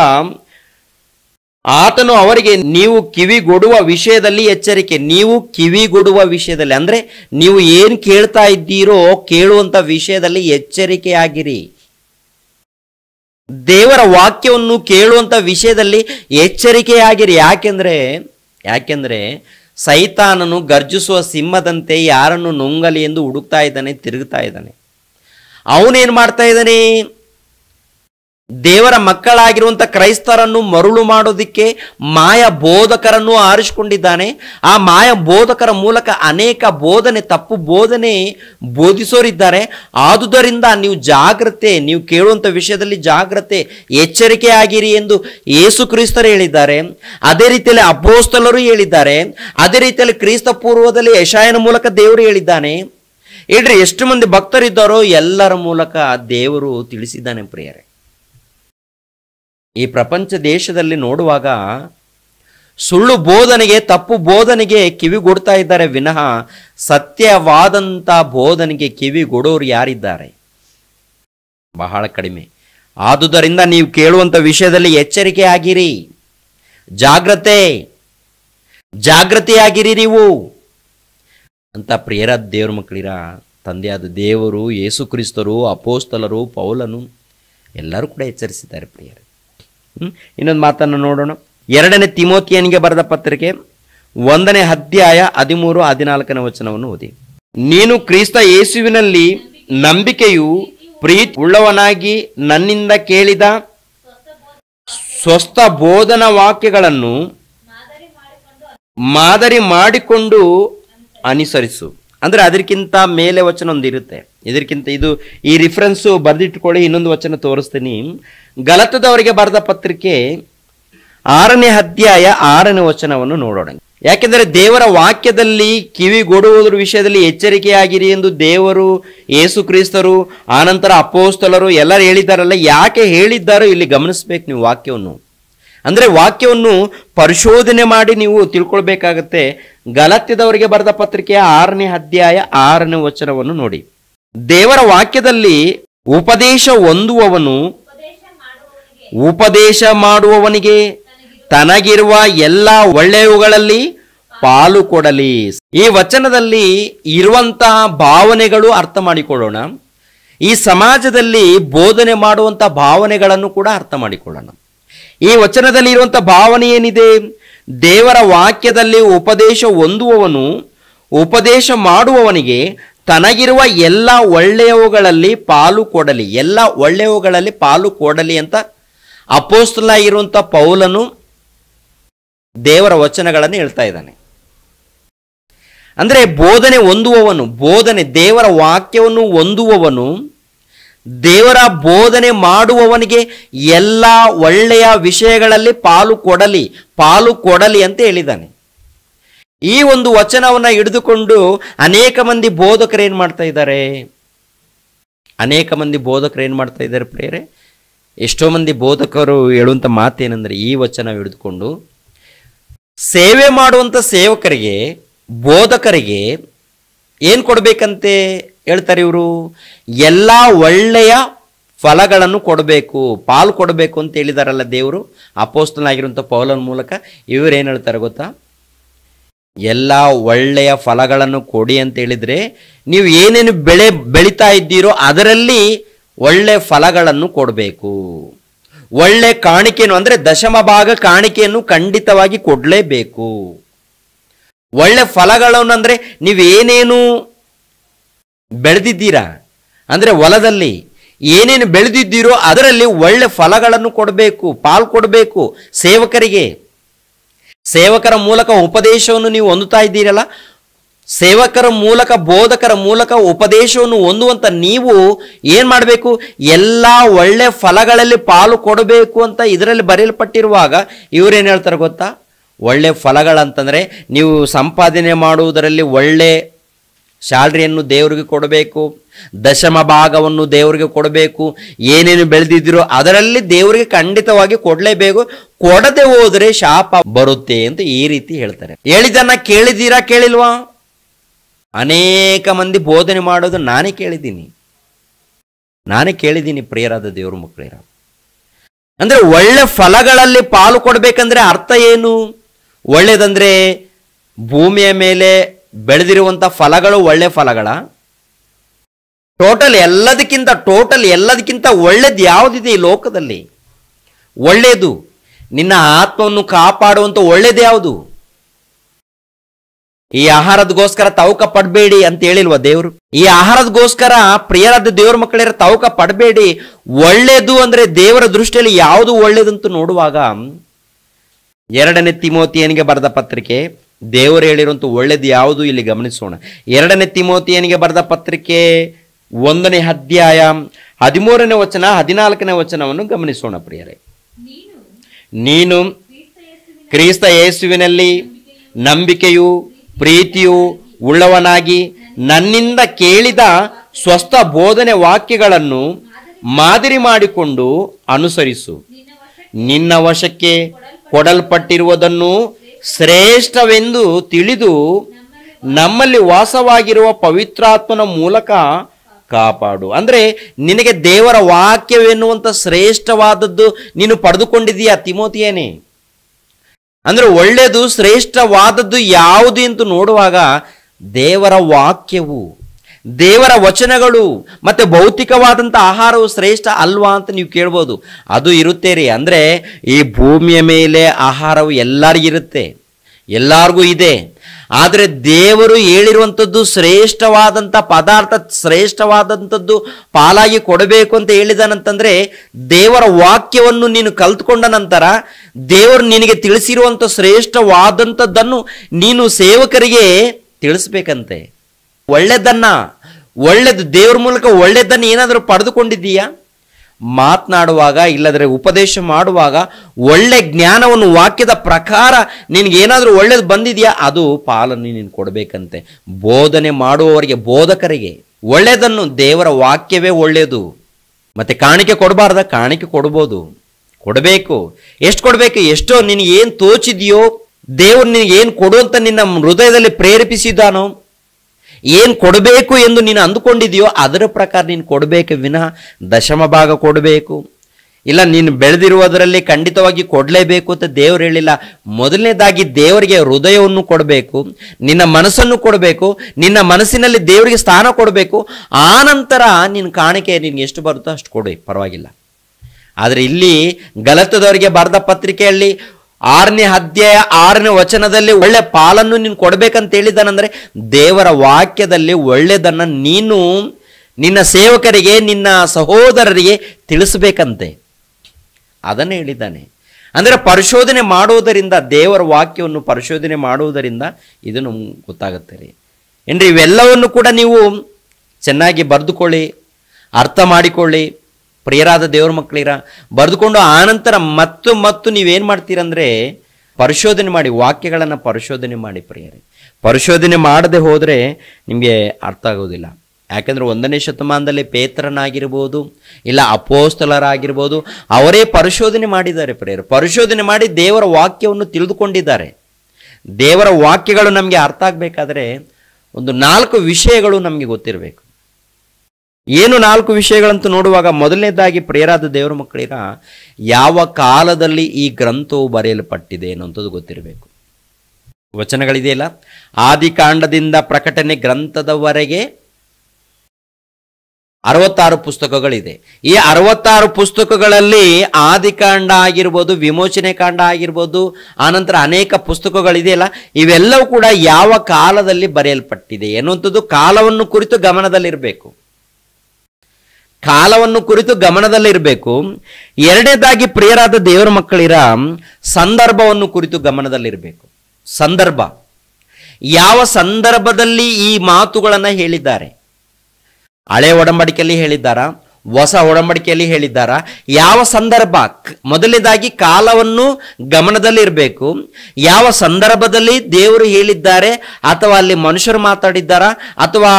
S1: ಆತನು ಅವರಿಗೆ ನೀವು ಕಿವಿಗೊಡುವ ವಿಷಯದಲ್ಲಿ ಎಚ್ಚರಿಕೆ ನೀವು ಕಿವಿಗೊಡುವ ವಿಷಯದಲ್ಲಿ ಅಂದರೆ ನೀವು ಏನು ಕೇಳ್ತಾ ಇದ್ದೀರೋ ಕೇಳುವಂಥ ವಿಷಯದಲ್ಲಿ ಎಚ್ಚರಿಕೆಯಾಗಿರಿ ದೇವರ ವಾಕ್ಯವನ್ನು ಕೇಳುವಂಥ ವಿಷಯದಲ್ಲಿ ಎಚ್ಚರಿಕೆಯಾಗಿರಿ ಯಾಕೆಂದರೆ ಯಾಕೆಂದರೆ ಸೈತಾನನು ಗರ್ಜಿಸುವ ಸಿಂಹದಂತೆ ಯಾರನ್ನು ನುಂಗಲಿ ಎಂದು ಹುಡುಕ್ತಾ ಇದ್ದಾನೆ ತಿರುಗ್ತಾ ಇದ್ದಾನೆ ಅವನೇನು ಮಾಡ್ತಾ ಇದ್ದಾನೆ ದೇವರ ಮಕ್ಕಳಾಗಿರುವಂಥ ಕ್ರೈಸ್ತರನ್ನು ಮರುಳು ಮಾಡೋದಿಕ್ಕೆ ಮಾಯ ಬೋಧಕರನ್ನು ಆರಿಸಿಕೊಂಡಿದ್ದಾನೆ ಆ ಮಾಯ ಬೋಧಕರ ಮೂಲಕ ಅನೇಕ ಬೋಧನೆ ತಪ್ಪು ಬೋಧನೆ ಬೋಧಿಸೋರಿದ್ದಾರೆ ಆದುದರಿಂದ ನೀವು ಜಾಗ್ರತೆ ನೀವು ಕೇಳುವಂಥ ವಿಷಯದಲ್ಲಿ ಜಾಗ್ರತೆ ಎಚ್ಚರಿಕೆ ಆಗಿರಿ ಎಂದು ಯೇಸು ಕ್ರಿಸ್ತರು ಹೇಳಿದ್ದಾರೆ ಅದೇ ರೀತಿಯಲ್ಲಿ ಅಪೋಸ್ತಲರು ಹೇಳಿದ್ದಾರೆ ಅದೇ ರೀತಿಯಲ್ಲಿ ಕ್ರಿಸ್ತ ಪೂರ್ವದಲ್ಲಿ ಯಶಾಯನ ಮೂಲಕ ದೇವರು ಹೇಳಿದ್ದಾನೆ ಹೇಳ್ರಿ ಎಷ್ಟು ಮಂದಿ ಭಕ್ತರಿದ್ದಾರೋ ಎಲ್ಲರ ಮೂಲಕ ದೇವರು ತಿಳಿಸಿದ್ದಾನೆ ಪ್ರಿಯರೇ ಈ ಪ್ರಪಂಚ ದೇಶದಲ್ಲಿ ನೋಡುವಾಗ ಸುಳ್ಳು ಬೋಧನೆಗೆ ತಪ್ಪು ಬೋಧನೆಗೆ ಕಿವಿಗೊಡ್ತಾ ಇದ್ದಾರೆ ವಿನಃ ಸತ್ಯವಾದಂಥ ಬೋಧನೆಗೆ ಕಿವಿಗೊಡೋರು ಯಾರಿದ್ದಾರೆ ಬಹಳ ಕಡಿಮೆ ಆದುದರಿಂದ ನೀವು ಕೇಳುವಂಥ ವಿಷಯದಲ್ಲಿ ಎಚ್ಚರಿಕೆ ಆಗಿರಿ ಜಾಗ್ರತೆ ಜಾಗ್ರತೆಯಾಗಿರಿ ನೀವು ಅಂತ ಪ್ರೇರ ದೇವ್ರ ಮಕ್ಕಳಿರ ತಂದೆಯಾದ ದೇವರು ಯೇಸುಕ್ರಿಸ್ತರು ಅಪೋಸ್ತಲರು ಪೌಲನು ಎಲ್ಲರೂ ಕೂಡ ಎಚ್ಚರಿಸಿದ್ದಾರೆ ಪ್ರಿಯರು ಇನ್ನೊಂದು ಮಾತನ್ನು ನೋಡೋಣ ಎರಡನೇ ತಿಮೋತಿಯನಿಗೆ ಬರೆದ ಪತ್ರಿಕೆ ಒಂದನೇ ಅಧ್ಯಾಯ ಹದಿಮೂರು ಹದಿನಾಲ್ಕನೇ ವಚನವನ್ನು ಓದಿ ನೀನು ಕ್ರಿಸ್ತ ಯೇಸುವಿನಲ್ಲಿ ನಂಬಿಕೆಯು ಪ್ರೀತಿ ಉಳ್ಳವನಾಗಿ ನನ್ನಿಂದ ಕೇಳಿದ ಸ್ವಸ್ಥ ಬೋಧನ ವಾಕ್ಯಗಳನ್ನು ಮಾದರಿ ಮಾಡಿಕೊಂಡು ಅನುಸರಿಸು ಅಂದರೆ ಅದಕ್ಕಿಂತ ಮೇಲೆ ವಚನ ಒಂದಿರುತ್ತೆ ಇದಕ್ಕಿಂತ ಇದು ಈ ರಿಫರೆನ್ಸು ಬರೆದಿಟ್ಕೊಳ್ಳಿ ಇನ್ನೊಂದು ವಚನ ತೋರಿಸ್ತೀನಿ ಗಲತದವರಿಗೆ ಬರೆದ ಪತ್ರಿಕೆ ಆರನೇ ಅಧ್ಯಾಯ ಆರನೇ ವಚನವನ್ನು ನೋಡೋಣ ಯಾಕೆಂದರೆ ದೇವರ ವಾಕ್ಯದಲ್ಲಿ ಕಿವಿಗೊಡುವುದರ ವಿಷಯದಲ್ಲಿ ಎಚ್ಚರಿಕೆಯಾಗಿರಿ ಎಂದು ದೇವರು ಯೇಸು ಕ್ರಿಸ್ತರು ಆನಂತರ ಅಪೋಸ್ತಲರು ಎಲ್ಲರೂ ಹೇಳಿದ್ದಾರಲ್ಲ ಯಾಕೆ ಹೇಳಿದ್ದಾರೋ ಇಲ್ಲಿ ಗಮನಿಸ್ಬೇಕು ನೀವು ವಾಕ್ಯವನ್ನು ಅಂದರೆ ವಾಕ್ಯವನ್ನು ಪರಿಶೋಧನೆ ಮಾಡಿ ನೀವು ತಿಳ್ಕೊಳ್ಬೇಕಾಗತ್ತೆ ಗಲತ್ಯದವರಿಗೆ ಬರೆದ ಪತ್ರಿಕೆಯ ಆರನೇ ಅಧ್ಯಾಯ ಆರನೇ ವಚನವನ್ನು ನೋಡಿ ದೇವರ ವಾಕ್ಯದಲ್ಲಿ ಉಪದೇಶ ಹೊಂದುವವನು ಉಪದೇಶ ಮಾಡುವವನಿಗೆ ತನಗಿರುವ ಎಲ್ಲ ಒಳ್ಳೆಯವುಗಳಲ್ಲಿ ಪಾಲು ಕೊಡಲಿ ಈ ವಚನದಲ್ಲಿ ಇರುವಂತಹ ಭಾವನೆಗಳು ಅರ್ಥ ಮಾಡಿಕೊಳ್ಳೋಣ ಈ ಸಮಾಜದಲ್ಲಿ ಬೋಧನೆ ಮಾಡುವಂತಹ ಭಾವನೆಗಳನ್ನು ಕೂಡ ಅರ್ಥ ಮಾಡಿಕೊಳ್ಳೋಣ ಈ ವಚನದಲ್ಲಿ ಇರುವಂಥ ಭಾವನೆ ಏನಿದೆ ದೇವರ ವಾಕ್ಯದಲ್ಲಿ ಉಪದೇಶ ಹೊಂದುವವನು ಉಪದೇಶ ಮಾಡುವವನಿಗೆ ತನಗಿರುವ ಎಲ್ಲ ಒಳ್ಳೆಯವುಗಳಲ್ಲಿ ಪಾಲು ಕೊಡಲಿ ಎಲ್ಲ ಒಳ್ಳೆಯವುಗಳಲ್ಲಿ ಪಾಲು ಕೊಡಲಿ ಅಂತ ಅಪೋಸ್ತಲಾಗಿರುವಂಥ ಪೌಲನು ದೇವರ ವಚನಗಳನ್ನು ಹೇಳ್ತಾ ಇದ್ದಾನೆ ಅಂದರೆ ಬೋಧನೆ ಹೊಂದುವವನು ಬೋಧನೆ ದೇವರ ವಾಕ್ಯವನ್ನು ಹೊಂದುವವನು ದೇವರ ಬೋಧನೆ ಮಾಡುವವನಿಗೆ ಎಲ್ಲ ಒಳ್ಳೆಯ ವಿಷಯಗಳಲ್ಲಿ ಪಾಲು ಕೊಡಲಿ ಪಾಲು ಕೊಡಲಿ ಅಂತ ಹೇಳಿದ್ದಾನೆ ಈ ಒಂದು ವಚನವನ್ನು ಹಿಡಿದುಕೊಂಡು ಅನೇಕ ಮಂದಿ ಬೋಧಕರು ಏನು ಮಾಡ್ತಾ ಇದ್ದಾರೆ ಅನೇಕ ಮಂದಿ ಬೋಧಕರು ಏನು ಮಾಡ್ತಾ ಇದ್ದಾರೆ ಪ್ರೇರೆ ಎಷ್ಟೋ ಮಂದಿ ಬೋಧಕರು ಹೇಳುವಂಥ ಮಾತೇನೆಂದರೆ ಈ ವಚನ ಹಿಡಿದುಕೊಂಡು ಸೇವೆ ಮಾಡುವಂಥ ಸೇವಕರಿಗೆ ಬೋಧಕರಿಗೆ ಏನು ಕೊಡಬೇಕಂತೆ ಹೇಳ್ತಾರೆ ಇವರು ಎಲ್ಲ ಒಳ್ಳೆಯ ಫಲಗಳನ್ನು ಕೊಡಬೇಕು ಪಾಲು ಕೊಡಬೇಕು ಅಂತ ಹೇಳಿದಾರಲ್ಲ ದೇವರು ಅಪೋಸ್ತನಾಗಿರುವಂಥ ಪೌಲನ ಮೂಲಕ ಏನು ಹೇಳ್ತಾರೆ ಗೊತ್ತಾ ಎಲ್ಲ ಒಳ್ಳೆಯ ಫಲಗಳನ್ನು ಕೊಡಿ ಅಂತ ಹೇಳಿದರೆ ನೀವು ಏನೇನು ಬೆಳೆ ಬೆಳೀತಾ ಇದ್ದೀರೋ ಅದರಲ್ಲಿ ಒಳ್ಳೆ ಫಲಗಳನ್ನು ಕೊಡಬೇಕು ಒಳ್ಳೆ ಕಾಣಿಕೆಯನ್ನು ಅಂದರೆ ದಶಮ ಭಾಗ ಕಾಣಿಕೆಯನ್ನು ಖಂಡಿತವಾಗಿ ಕೊಡಲೇಬೇಕು ಒಳ್ಳೆ ಫಲಗಳನ್ನು ಅಂದರೆ ನೀವೇನೇನು ಬೆಳೆದಿದ್ದೀರಾ ಅಂದರೆ ಹೊಲದಲ್ಲಿ ಏನೇನು ಬೆಳೆದಿದ್ದೀರೋ ಅದರಲ್ಲಿ ಒಳ್ಳೆ ಫಲಗಳನ್ನು ಕೊಡಬೇಕು ಪಾಲು ಕೊಡಬೇಕು ಸೇವಕರಿಗೆ ಸೇವಕರ ಮೂಲಕ ಉಪದೇಶವನ್ನು ನೀವು ಹೊಂದುತ್ತಾ ಇದ್ದೀರಲ್ಲ ಸೇವಕರ ಮೂಲಕ ಬೋಧಕರ ಮೂಲಕ ಉಪದೇಶವನ್ನು ಹೊಂದುವಂತ ನೀವು ಏನು ಮಾಡಬೇಕು ಎಲ್ಲ ಒಳ್ಳೆ ಫಲಗಳಲ್ಲಿ ಪಾಲು ಕೊಡಬೇಕು ಅಂತ ಇದರಲ್ಲಿ ಬರೆಯಲ್ಪಟ್ಟಿರುವಾಗ ಇವರೇನು ಹೇಳ್ತಾರೆ ಗೊತ್ತಾ ಒಳ್ಳೆ ಫಲಗಳಂತಂದರೆ ನೀವು ಸಂಪಾದನೆ ಮಾಡುವುದರಲ್ಲಿ ಒಳ್ಳೆ ಸ್ಯಾಲ್ರಿಯನ್ನು ದೇವರಿಗೆ ಕೊಡಬೇಕು ದಶಮ ಭಾಗವನ್ನು ದೇವರಿಗೆ ಕೊಡಬೇಕು ಏನೇನು ಬೆಳೆದಿದ್ದೀರೋ ಅದರಲ್ಲಿ ದೇವರಿಗೆ ಖಂಡಿತವಾಗಿ ಕೊಡಲೇಬೇಕು ಕೊಡದೆ ಹೋದರೆ ಶಾಪ ಬರುತ್ತೆ ಅಂತ ಈ ರೀತಿ ಹೇಳ್ತಾರೆ ಹೇಳಿದನ್ನ ಕೇಳಿದ್ದೀರಾ ಕೇಳಿಲ್ವಾ ಅನೇಕ ಮಂದಿ ಬೋಧನೆ ಮಾಡೋದು ನಾನೇ ಕೇಳಿದ್ದೀನಿ ನಾನೇ ಕೇಳಿದ್ದೀನಿ ಪ್ರಿಯರಾದ ದೇವರ ಮಕ್ಕಳಿರ ಅಂದರೆ ಒಳ್ಳೆ ಫಲಗಳಲ್ಲಿ ಪಾಲು ಕೊಡಬೇಕಂದ್ರೆ ಅರ್ಥ ಏನು ಒಳ್ಳೆಯದಂದರೆ ಭೂಮಿಯ ಮೇಲೆ ಬೆಳೆದಿರುವಂಥ ಫಲಗಳು ಒಳ್ಳೆ ಫಲಗಳ ಟೋಟಲ್ ಎಲ್ಲದಕ್ಕಿಂತ ಟೋಟಲ್ ಎಲ್ಲದಕ್ಕಿಂತ ಒಳ್ಳೇದು ಯಾವುದಿದೆ ಈ ಲೋಕದಲ್ಲಿ ಒಳ್ಳೆಯದು ನಿನ್ನ ಆತ್ಮವನ್ನು ಕಾಪಾಡುವಂಥ ಒಳ್ಳೇದು ಯಾವುದು ಈ ಆಹಾರದಗೋಸ್ಕರ ತವಕ ಪಡಬೇಡಿ ಅಂತ ಹೇಳಿಲ್ವಾ ದೇವರು ಈ ಆಹಾರದಗೋಸ್ಕರ ಪ್ರಿಯರಾದ ದೇವರ ಮಕ್ಕಳಿರ ತವಕ ಪಡಬೇಡಿ ಒಳ್ಳೇದು ಅಂದ್ರೆ ದೇವರ ದೃಷ್ಟಿಯಲ್ಲಿ ಯಾವುದು ಒಳ್ಳೇದಂತೂ ನೋಡುವಾಗ ಎರಡನೇ ತಿಮೋತಿಯನಿಗೆ ಬರೆದ ಪತ್ರಿಕೆ ದೇವರು ಹೇಳಿರುವಂಥ ಒಳ್ಳೇದು ಯಾವುದು ಇಲ್ಲಿ ಗಮನಿಸೋಣ ಎರಡನೇ ತಿಮೋತಿಯನಿಗೆ ಬರೆದ ಪತ್ರಿಕೆ ಒಂದನೇ ಅಧ್ಯಾಯ ಹದಿಮೂರನೇ ವಚನ ಹದಿನಾಲ್ಕನೇ ವಚನವನ್ನು ಗಮನಿಸೋಣ ಪ್ರಿಯರೇ ನೀನು ಕ್ರಿಸ್ತ ಯೇಸುವಿನಲ್ಲಿ ನಂಬಿಕೆಯು ಪ್ರೀತಿಯು ಉಳ್ಳವನಾಗಿ ನನ್ನಿಂದ ಕೇಳಿದ ಸ್ವಸ್ಥ ಬೋಧನೆ ವಾಕ್ಯಗಳನ್ನು ಮಾದರಿ ಮಾಡಿಕೊಂಡು ಅನುಸರಿಸು ನಿನ್ನ ವಶಕ್ಕೆ ಕೊಡಲ್ಪಟ್ಟಿರುವುದನ್ನು ಶ್ರೇಷ್ಠವೆಂದು ತಿಳಿದು ನಮ್ಮಲ್ಲಿ ವಾಸವಾಗಿರುವ ಪವಿತ್ರಾತ್ಮನ ಮೂಲಕ ಕಾಪಾಡು ಅಂದರೆ ನಿನಗೆ ದೇವರ ವಾಕ್ಯವೆನ್ನುವಂಥ ಶ್ರೇಷ್ಠವಾದದ್ದು ನೀನು ಪಡೆದುಕೊಂಡಿದ್ದೀಯಾ ತಿಮೋತಿಯೇನೆ ಅಂದರೆ ಒಳ್ಳೆಯದು ಶ್ರೇಷ್ಠವಾದದ್ದು ಯಾವುದು ಎಂದು ನೋಡುವಾಗ ದೇವರ ವಾಕ್ಯವು ದೇವರ ವಚನಗಳು ಮತ್ತು ಭೌತಿಕವಾದಂಥ ಆಹಾರವು ಶ್ರೇಷ್ಠ ಅಲ್ವಾ ಅಂತ ನೀವು ಕೇಳ್ಬೋದು ಅದು ಇರುತ್ತೆ ರೀ ಅಂದರೆ ಈ ಭೂಮಿಯ ಮೇಲೆ ಆಹಾರವು ಎಲ್ಲರಿಗಿರುತ್ತೆ ಎಲ್ಲರಿಗೂ ಇದೆ ಆದರೆ ದೇವರು ಹೇಳಿರುವಂಥದ್ದು ಶ್ರೇಷ್ಠವಾದಂಥ ಪದಾರ್ಥ ಶ್ರೇಷ್ಠವಾದಂಥದ್ದು ಪಾಲಾಗಿ ಕೊಡಬೇಕು ಅಂತ ಹೇಳಿದಾನಂತಂದರೆ ದೇವರ ವಾಕ್ಯವನ್ನು ನೀನು ಕಲ್ತ್ಕೊಂಡ ನಂತರ ದೇವರು ನಿನಗೆ ತಿಳಿಸಿರುವಂಥ ಶ್ರೇಷ್ಠವಾದಂಥದ್ದನ್ನು ನೀನು ಸೇವಕರಿಗೆ ತಿಳಿಸ್ಬೇಕಂತೆ ಒಳ್ಳೆಯದನ್ನು ಒಳ್ಳೆದು ದೇವ್ರ ಮೂಲಕ ಒಳ್ಳೆಯದನ್ನು ಏನಾದರೂ ಪಡೆದುಕೊಂಡಿದ್ದೀಯಾ ಮಾತನಾಡುವಾಗ ಇಲ್ಲದ್ರೆ ಉಪದೇಶ ಮಾಡುವಾಗ ಒಳ್ಳೆ ಜ್ಞಾನವನ್ನು ವಾಕ್ಯದ ಪ್ರಕಾರ ನಿನಗೆ ಏನಾದರೂ ಒಳ್ಳೇದು ಬಂದಿದೆಯಾ ಅದು ಪಾಲನ್ನು ನೀನು ಕೊಡಬೇಕಂತೆ ಬೋಧನೆ ಮಾಡುವವರಿಗೆ ಬೋಧಕರಿಗೆ ಒಳ್ಳೆಯದನ್ನು ದೇವರ ವಾಕ್ಯವೇ ಒಳ್ಳೆಯದು ಮತ್ತು ಕಾಣಿಕೆ ಕೊಡಬಾರ್ದ ಕಾಣಿಕೆ ಕೊಡ್ಬೋದು ಕೊಡಬೇಕು ಎಷ್ಟು ಕೊಡಬೇಕು ಎಷ್ಟೋ ನಿನಗೇನು ತೋಚಿದೆಯೋ ದೇವರು ನಿನಗೇನು ಕೊಡು ಅಂತ ನಿನ್ನ ಹೃದಯದಲ್ಲಿ ಪ್ರೇರೇಪಿಸಿದ್ದಾನೋ ಏನು ಕೊಡಬೇಕು ಎಂದು ನೀನು ಅಂದುಕೊಂಡಿದೆಯೋ ಅದರ ಪ್ರಕಾರ ನೀನು ಕೊಡಬೇಕು ವಿನಃ ದಶಮ ಭಾಗ ಕೊಡಬೇಕು ಇಲ್ಲ ನೀನು ಬೆಳೆದಿರುವುದರಲ್ಲಿ ಖಂಡಿತವಾಗಿ ಕೊಡಲೇಬೇಕು ಅಂತ ದೇವರು ಹೇಳಿಲ್ಲ ಮೊದಲನೇದಾಗಿ ದೇವರಿಗೆ ಹೃದಯವನ್ನು ಕೊಡಬೇಕು ನಿನ್ನ ಮನಸ್ಸನ್ನು ಕೊಡಬೇಕು ನಿನ್ನ ಮನಸ್ಸಿನಲ್ಲಿ ದೇವರಿಗೆ ಸ್ಥಾನ ಕೊಡಬೇಕು ಆ ನಂತರ ನಿನ್ನ ಕಾಣಿಕೆ ನಿನ್ಗೆ ಎಷ್ಟು ಬರುತ್ತೋ ಅಷ್ಟು ಕೊಡಿ ಪರವಾಗಿಲ್ಲ ಆದರೆ ಇಲ್ಲಿ ಗಲತದವರಿಗೆ ಬರೆದ ಪತ್ರಿಕೆಯಲ್ಲಿ ಆರನೇ ಅಧ್ಯಾಯ ಆರನೇ ವಚನದಲ್ಲಿ ಒಳ್ಳೆ ಪಾಲನ್ನು ನೀನು ಕೊಡಬೇಕಂತ ಹೇಳಿದ್ದಾನಂದ್ರೆ ದೇವರ ವಾಕ್ಯದಲ್ಲಿ ಒಳ್ಳೆಯದನ್ನು ನೀನು ನಿನ್ನ ಸೇವಕರಿಗೆ ನಿನ್ನ ಸಹೋದರರಿಗೆ ತಿಳಿಸಬೇಕಂತೆ ಅದನ್ನು ಹೇಳಿದ್ದಾನೆ ಅಂದರೆ ಪರಿಶೋಧನೆ ಮಾಡುವುದರಿಂದ ದೇವರ ವಾಕ್ಯವನ್ನು ಪರಿಶೋಧನೆ ಮಾಡುವುದರಿಂದ ಇದು ನಮ್ಗೆ ಗೊತ್ತಾಗುತ್ತೆ ರೀ ಏನ್ರಿ ಇವೆಲ್ಲವನ್ನು ಕೂಡ ನೀವು ಚೆನ್ನಾಗಿ ಬರೆದುಕೊಳ್ಳಿ ಅರ್ಥ ಮಾಡಿಕೊಳ್ಳಿ ಪ್ರಿಯರಾದ ದೇವ್ರ ಮಕ್ಕಳಿರ ಬರೆದುಕೊಂಡು ಆನಂತರ ಮತ್ತು ಮತ್ತು ನೀವೇನು ಮಾಡ್ತೀರಂದರೆ ಪರಿಶೋಧನೆ ಮಾಡಿ ವಾಕ್ಯಗಳನ್ನು ಪರಿಶೋಧನೆ ಮಾಡಿ ಪ್ರಿಯರೇ ಪರಿಶೋಧನೆ ಮಾಡದೆ ಹೋದರೆ ನಿಮಗೆ ಅರ್ಥ ಆಗೋದಿಲ್ಲ ಯಾಕೆಂದರೆ ಒಂದನೇ ಶತಮಾನದಲ್ಲಿ ಪೇತ್ರನಾಗಿರ್ಬೋದು ಇಲ್ಲ ಅಪೋಸ್ತಲರಾಗಿರ್ಬೋದು ಅವರೇ ಪರಿಶೋಧನೆ ಮಾಡಿದ್ದಾರೆ ಪ್ರಿಯರು ಪರಿಶೋಧನೆ ಮಾಡಿ ದೇವರ ವಾಕ್ಯವನ್ನು ತಿಳಿದುಕೊಂಡಿದ್ದಾರೆ ದೇವರ ವಾಕ್ಯಗಳು ನಮಗೆ ಅರ್ಥ ಆಗಬೇಕಾದ್ರೆ ಒಂದು ನಾಲ್ಕು ವಿಷಯಗಳು ನಮಗೆ ಗೊತ್ತಿರಬೇಕು ಏನು ನಾಲ್ಕು ವಿಷಯಗಳಂತೂ ನೋಡುವಾಗ ಮೊದಲನೇದಾಗಿ ಪ್ರೇರಾದ ದೇವರ ಮಕ್ಕಳಿಗ ಯಾವ ಕಾಲದಲ್ಲಿ ಈ ಗ್ರಂಥವು ಬರೆಯಲ್ಪಟ್ಟಿದೆ ಅನ್ನುವಂಥದ್ದು ಗೊತ್ತಿರಬೇಕು ವಚನಗಳಿದೆಯಲ್ಲ ಆದಿಕಾಂಡದಿಂದ ಪ್ರಕಟಣೆ ಗ್ರಂಥದವರೆಗೆ ಅರವತ್ತಾರು ಪುಸ್ತಕಗಳಿದೆ ಈ ಅರವತ್ತಾರು ಪುಸ್ತಕಗಳಲ್ಲಿ ಆದಿಕಾಂಡ ಆಗಿರ್ಬೋದು ವಿಮೋಚನೆ ಕಾಂಡ ಆಗಿರ್ಬೋದು ಆನಂತರ ಅನೇಕ ಪುಸ್ತಕಗಳಿದೆಯಲ್ಲ ಇವೆಲ್ಲವೂ ಕೂಡ ಯಾವ ಕಾಲದಲ್ಲಿ ಬರೆಯಲ್ಪಟ್ಟಿದೆ ಎನ್ನುವಂಥದ್ದು ಕಾಲವನ್ನು ಕುರಿತು ಗಮನದಲ್ಲಿರಬೇಕು ಕಾಲವನ್ನು ಕುರಿತು ಗಮನದಲ್ಲಿರಬೇಕು ಎರಡನೇದಾಗಿ ಪ್ರಿಯರಾದ ದೇವರ ಮಕ್ಕಳಿರ ಸಂದರ್ಭವನ್ನು ಕುರಿತು ಗಮನದಲ್ಲಿರಬೇಕು ಸಂದರ್ಭ ಯಾವ ಸಂದರ್ಭದಲ್ಲಿ ಈ ಮಾತುಗಳನ್ನು ಹೇಳಿದ್ದಾರೆ ಹಳೆ ಒಡಂಬಡಿಕೆಯಲ್ಲಿ ಹೇಳಿದ್ದಾರಾ ಹೊಸ ಒಡಂಬಡಿಕೆಯಲ್ಲಿ ಹೇಳಿದ್ದಾರ ಯಾವ ಸಂದರ್ಭ ಮೊದಲನೇದಾಗಿ ಕಾಲವನ್ನು ಗಮನದಲ್ಲಿ ಇರಬೇಕು ಯಾವ ಸಂದರ್ಭದಲ್ಲಿ ದೇವರು ಹೇಳಿದ್ದಾರೆ ಅಥವಾ ಅಲ್ಲಿ ಮನುಷ್ಯರು ಮಾತಾಡಿದ್ದಾರಾ ಅಥವಾ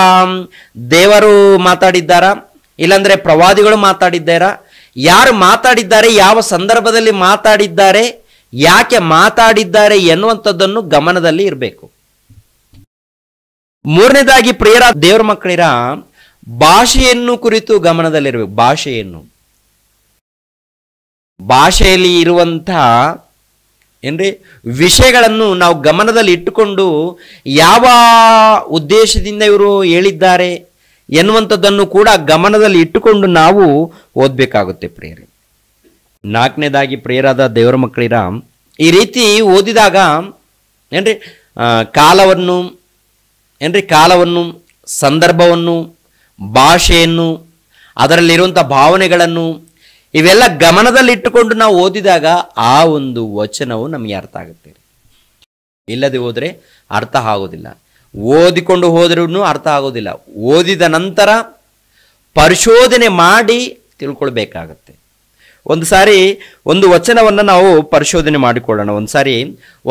S1: ದೇವರು ಮಾತಾಡಿದ್ದಾರಾ ಇಲ್ಲಾಂದರೆ ಪ್ರವಾದಿಗಳು ಮಾತಾಡಿದ್ದಾರ ಯಾರು ಮಾತಾಡಿದ್ದಾರೆ ಯಾವ ಸಂದರ್ಭದಲ್ಲಿ ಮಾತಾಡಿದ್ದಾರೆ ಯಾಕೆ ಮಾತಾಡಿದ್ದಾರೆ ಎನ್ನುವಂಥದ್ದನ್ನು ಗಮನದಲ್ಲಿ ಇರಬೇಕು ಮೂರನೇದಾಗಿ ಪ್ರಿಯರ ದೇವ್ರ ಮಕ್ಕಳಿರ ಭಾಷೆಯನ್ನು ಕುರಿತು ಗಮನದಲ್ಲಿರಬೇಕು ಭಾಷೆಯನ್ನು ಭಾಷೆಯಲ್ಲಿ ಇರುವಂತಹ ಏನ್ರಿ ವಿಷಯಗಳನ್ನು ನಾವು ಗಮನದಲ್ಲಿ ಇಟ್ಟುಕೊಂಡು ಯಾವ ಉದ್ದೇಶದಿಂದ ಇವರು ಹೇಳಿದ್ದಾರೆ ಎನ್ನುವಂಥದ್ದನ್ನು ಕೂಡ ಗಮನದಲ್ಲಿ ಇಟ್ಟುಕೊಂಡು ನಾವು ಓದಬೇಕಾಗುತ್ತೆ ಪ್ರಿಯರಿ ನಾಲ್ಕನೇದಾಗಿ ಪ್ರಿಯರಾದ ದೇವರ ಮಕ್ಕಳಿರ ಈ ರೀತಿ ಓದಿದಾಗ ಏನ್ರಿ ಕಾಲವನ್ನು ಏನ್ರಿ ಕಾಲವನ್ನು ಸಂದರ್ಭವನ್ನು ಭಾಷೆಯನ್ನು ಅದರಲ್ಲಿರುವಂಥ ಭಾವನೆಗಳನ್ನು ಇವೆಲ್ಲ ಗಮನದಲ್ಲಿಟ್ಟುಕೊಂಡು ನಾವು ಓದಿದಾಗ ಆ ಒಂದು ವಚನವು ನಮಗೆ ಅರ್ಥ ಆಗುತ್ತೆ ಇಲ್ಲದೆ ಹೋದರೆ ಅರ್ಥ ಆಗೋದಿಲ್ಲ ಓದಿಕೊಂಡು ಹೋದರೂ ಅರ್ಥ ಆಗೋದಿಲ್ಲ ಓದಿದ ನಂತರ ಪರಿಶೋಧನೆ ಮಾಡಿ ತಿಳ್ಕೊಳ್ಬೇಕಾಗತ್ತೆ ಒಂದು ಸಾರಿ ಒಂದು ವಚನವನ್ನು ನಾವು ಪರಿಶೋಧನೆ ಮಾಡಿಕೊಳ್ಳೋಣ ಒಂದು ಸಾರಿ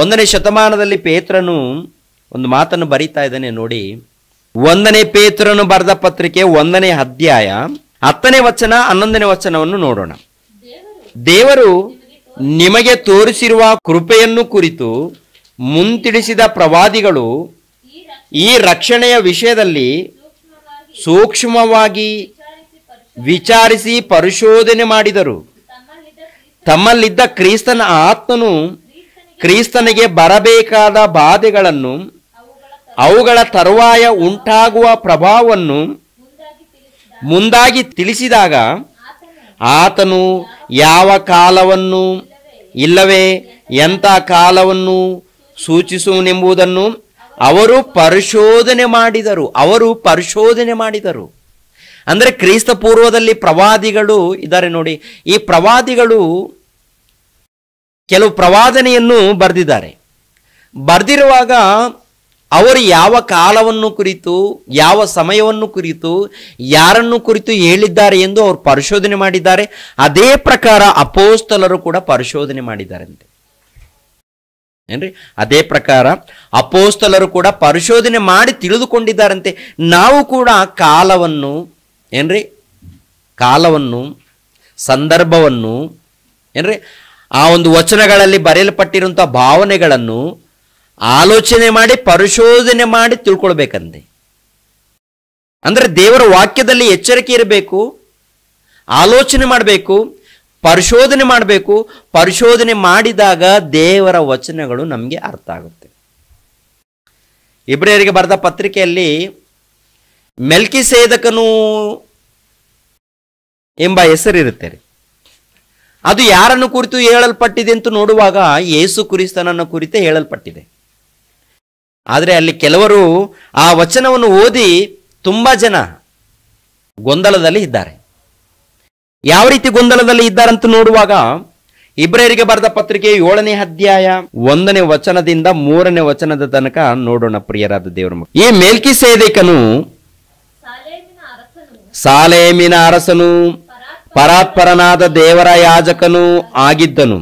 S1: ಒಂದನೇ ಶತಮಾನದಲ್ಲಿ ಪೇತ್ರನು ಒಂದು ಮಾತನ್ನು ಬರೀತಾ ಇದ್ದಾನೆ ನೋಡಿ ಒಂದನೇ ಪೇತ್ರನು ಬರೆದ ಪತ್ರಿಕೆ ಒಂದನೇ ಅಧ್ಯಾಯ ಹತ್ತನೇ ವಚನ ಹನ್ನೊಂದನೇ ವಚನವನ್ನು ನೋಡೋಣ ದೇವರು ನಿಮಗೆ ತೋರಿಸಿರುವ ಕೃಪೆಯನ್ನು ಕುರಿತು ಮುಂತಿಡಿಸಿದ ಪ್ರವಾದಿಗಳು ಈ ರಕ್ಷಣೆಯ ವಿಷಯದಲ್ಲಿ ಸೂಕ್ಷ್ಮವಾಗಿ ವಿಚಾರಿಸಿ ಪರಿಶೋಧನೆ ಮಾಡಿದರು ತಮ್ಮಲ್ಲಿದ್ದ ಕ್ರಿಸ್ತನ ಆತ್ಮನು ಕ್ರಿಸ್ತನಿಗೆ ಬರಬೇಕಾದ ಬಾಧೆಗಳನ್ನು ಅವುಗಳ ತರುವಾಯ ಉಂಟಾಗುವ ಪ್ರಭಾವವನ್ನು ಮುಂದಾಗಿ ತಿಳಿಸಿದಾಗ ಆತನು ಯಾವ ಕಾಲವನ್ನು ಇಲ್ಲವೇ ಎಂಥ ಕಾಲವನ್ನು ಸೂಚಿಸುವನೆಂಬುದನ್ನು ಅವರು ಪರಿಶೋಧನೆ ಮಾಡಿದರು ಅವರು ಪರಿಶೋಧನೆ ಮಾಡಿದರು ಅಂದರೆ ಕ್ರೈಸ್ತ ಪೂರ್ವದಲ್ಲಿ ಪ್ರವಾದಿಗಳು ಇದ್ದಾರೆ ನೋಡಿ ಈ ಪ್ರವಾದಿಗಳು ಕೆಲವು ಪ್ರವಾದನೆಯನ್ನು ಬರೆದಿದ್ದಾರೆ ಬರೆದಿರುವಾಗ ಅವರು ಯಾವ ಕಾಲವನ್ನು ಕುರಿತು ಯಾವ ಸಮಯವನ್ನು ಕುರಿತು ಯಾರನ್ನು ಕುರಿತು ಹೇಳಿದ್ದಾರೆ ಎಂದು ಅವರು ಪರಿಶೋಧನೆ ಮಾಡಿದ್ದಾರೆ ಅದೇ ಪ್ರಕಾರ ಅಪೋಸ್ತಲರು ಕೂಡ ಪರಿಶೋಧನೆ ಮಾಡಿದ್ದಾರೆ ಏನ್ರಿ ಅದೇ ಪ್ರಕಾರ ಅಪೋಸ್ತಲರು ಕೂಡ ಪರಿಶೋಧನೆ ಮಾಡಿ ತಿಳಿದುಕೊಂಡಿದ್ದಾರಂತೆ ನಾವು ಕೂಡ ಕಾಲವನ್ನು ಏನ್ರಿ ಕಾಲವನ್ನು ಸಂದರ್ಭವನ್ನು ಏನ್ರಿ ಆ ಒಂದು ವಚನಗಳಲ್ಲಿ ಬರೆಯಲ್ಪಟ್ಟಿರುವಂಥ ಭಾವನೆಗಳನ್ನು ಆಲೋಚನೆ ಮಾಡಿ ಪರಿಶೋಧನೆ ಮಾಡಿ ತಿಳ್ಕೊಳ್ಬೇಕಂತೆ ಅಂದರೆ ದೇವರ ವಾಕ್ಯದಲ್ಲಿ ಎಚ್ಚರಿಕೆ ಇರಬೇಕು ಆಲೋಚನೆ ಮಾಡಬೇಕು ಪರಿಶೋಧನೆ ಮಾಡಬೇಕು ಪರಿಶೋಧನೆ ಮಾಡಿದಾಗ ದೇವರ ವಚನಗಳು ನಮಗೆ ಅರ್ಥ ಆಗುತ್ತೆ ಇಬ್ರಿಯರಿಗೆ ಬರೆದ ಪತ್ರಿಕೆಯಲ್ಲಿ ಮೆಲ್ಕಿ ಸೇದಕನು ಎಂಬ ಹೆಸರಿರುತ್ತೆ ಅದು ಯಾರನ್ನು ಕುರಿತು ಹೇಳಲ್ಪಟ್ಟಿದೆ ಅಂತ ನೋಡುವಾಗ ಯೇಸು ಕ್ರಿಸ್ತನನ್ನು ಕುರಿತೇ ಹೇಳಲ್ಪಟ್ಟಿದೆ ಆದರೆ ಅಲ್ಲಿ ಕೆಲವರು ಆ ವಚನವನ್ನು ಓದಿ ತುಂಬ ಜನ ಗೊಂದಲದಲ್ಲಿ ಇದ್ದಾರೆ ಯಾವ ರೀತಿ ಗೊಂದಲದಲ್ಲಿ ಇದ್ದಾರಂತ ನೋಡುವಾಗ ಇಬ್ರಹರಿಗೆ ಬರೆದ ಪತ್ರಿಕೆ ಏಳನೇ ಅಧ್ಯಾಯ ಒಂದನೇ ವಚನದಿಂದ ಮೂರನೇ ವಚನದ ತನಕ ನೋಡೋಣ ಪ್ರಿಯರಾದ ದೇವರ ಈ ಮೇಲ್ಕಿ ಸೇದೇಕನು ಸಾಲೇಮಿನ ಅರಸನು ಪರಾತ್ಪರನಾದ ದೇವರ ಯಾಜಕನು ಆಗಿದ್ದನು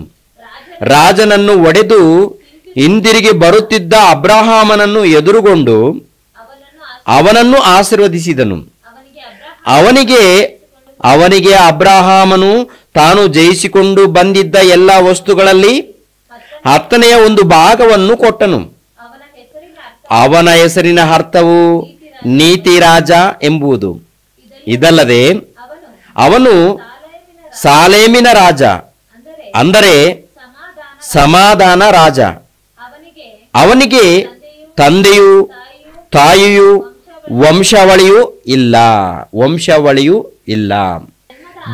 S1: ರಾಜನನ್ನು ಒಡೆದು ಹಿಂದಿರುಗಿ ಬರುತ್ತಿದ್ದ ಅಬ್ರಹಾಮನನ್ನು ಎದುರುಗೊಂಡು ಅವನನ್ನು ಆಶೀರ್ವದಿಸಿದನು ಅವನಿಗೆ ಅವನಿಗೆ ಅಬ್ರಾಹಾಮನು ತಾನು ಜಯಿಸಿಕೊಂಡು ಬಂದಿದ್ದ ಎಲ್ಲ ವಸ್ತುಗಳಲ್ಲಿ ಹತ್ತನೆಯ ಒಂದು ಭಾಗವನ್ನು ಕೊಟ್ಟನು ಅವನ ಹೆಸರಿನ ಅರ್ಥವು ನೀತಿ ರಾಜ ಎಂಬುದು ಇದಲ್ಲದೆ ಅವನು ಸಾಲೇಮಿನ ರಾಜ ಅಂದರೆ ಸಮಾಧಾನ ರಾಜ ಅವನಿಗೆ ತಂದೆಯು ತಾಯಿಯು ವಂಶಾವಳಿಯೂ ಇಲ್ಲ ವಂಶಾವಳಿಯೂ ಇಲ್ಲ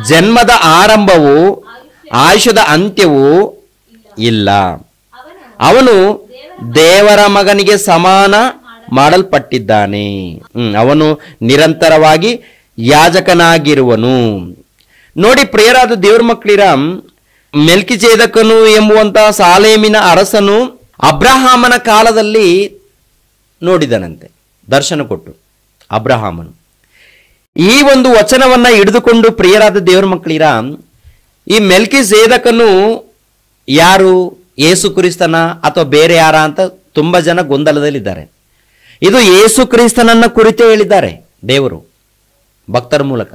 S1: ಜನ್ಮದ ಆರಂಭವು ಆಯುಷದ ಅಂತ್ಯವೂ ಇಲ್ಲ ಅವನು ದೇವರ ಮಗನಿಗೆ ಸಮಾನ ಮಾಡಲ್ಪಟ್ಟಿದ್ದಾನೆ ಅವನು ನಿರಂತರವಾಗಿ ಯಾಜಕನಾಗಿರುವನು ನೋಡಿ ಪ್ರಿಯರಾದ ದೇವ್ರ ಮಕ್ಕಳಿರ ಮೆಲ್ಕಿಚೇದಕನು ಎಂಬುವಂತಹ ಸಾಲೇಮಿನ ಅರಸನು ಅಬ್ರಹಾಮನ ಕಾಲದಲ್ಲಿ ನೋಡಿದನಂತೆ ದರ್ಶನ ಕೊಟ್ಟು ಅಬ್ರಹಾಮನು ಈ ಒಂದು ವಚನವನ್ನ ಹಿಡಿದುಕೊಂಡು ಪ್ರಿಯರಾದ ದೇವರ ಮಕ್ಕಳಿರ ಈ ಮೆಲ್ಕಿ ಸೇದಕನು ಯಾರು ಏಸು ಕ್ರಿಸ್ತನ ಅಥವಾ ಬೇರೆ ಯಾರ ಅಂತ ತುಂಬ ಜನ ಗೊಂದಲದಲ್ಲಿದ್ದಾರೆ ಇದು ಏಸು ಕ್ರಿಸ್ತನನ್ನ ಕುರಿತು ಹೇಳಿದ್ದಾರೆ ದೇವರು ಭಕ್ತರ ಮೂಲಕ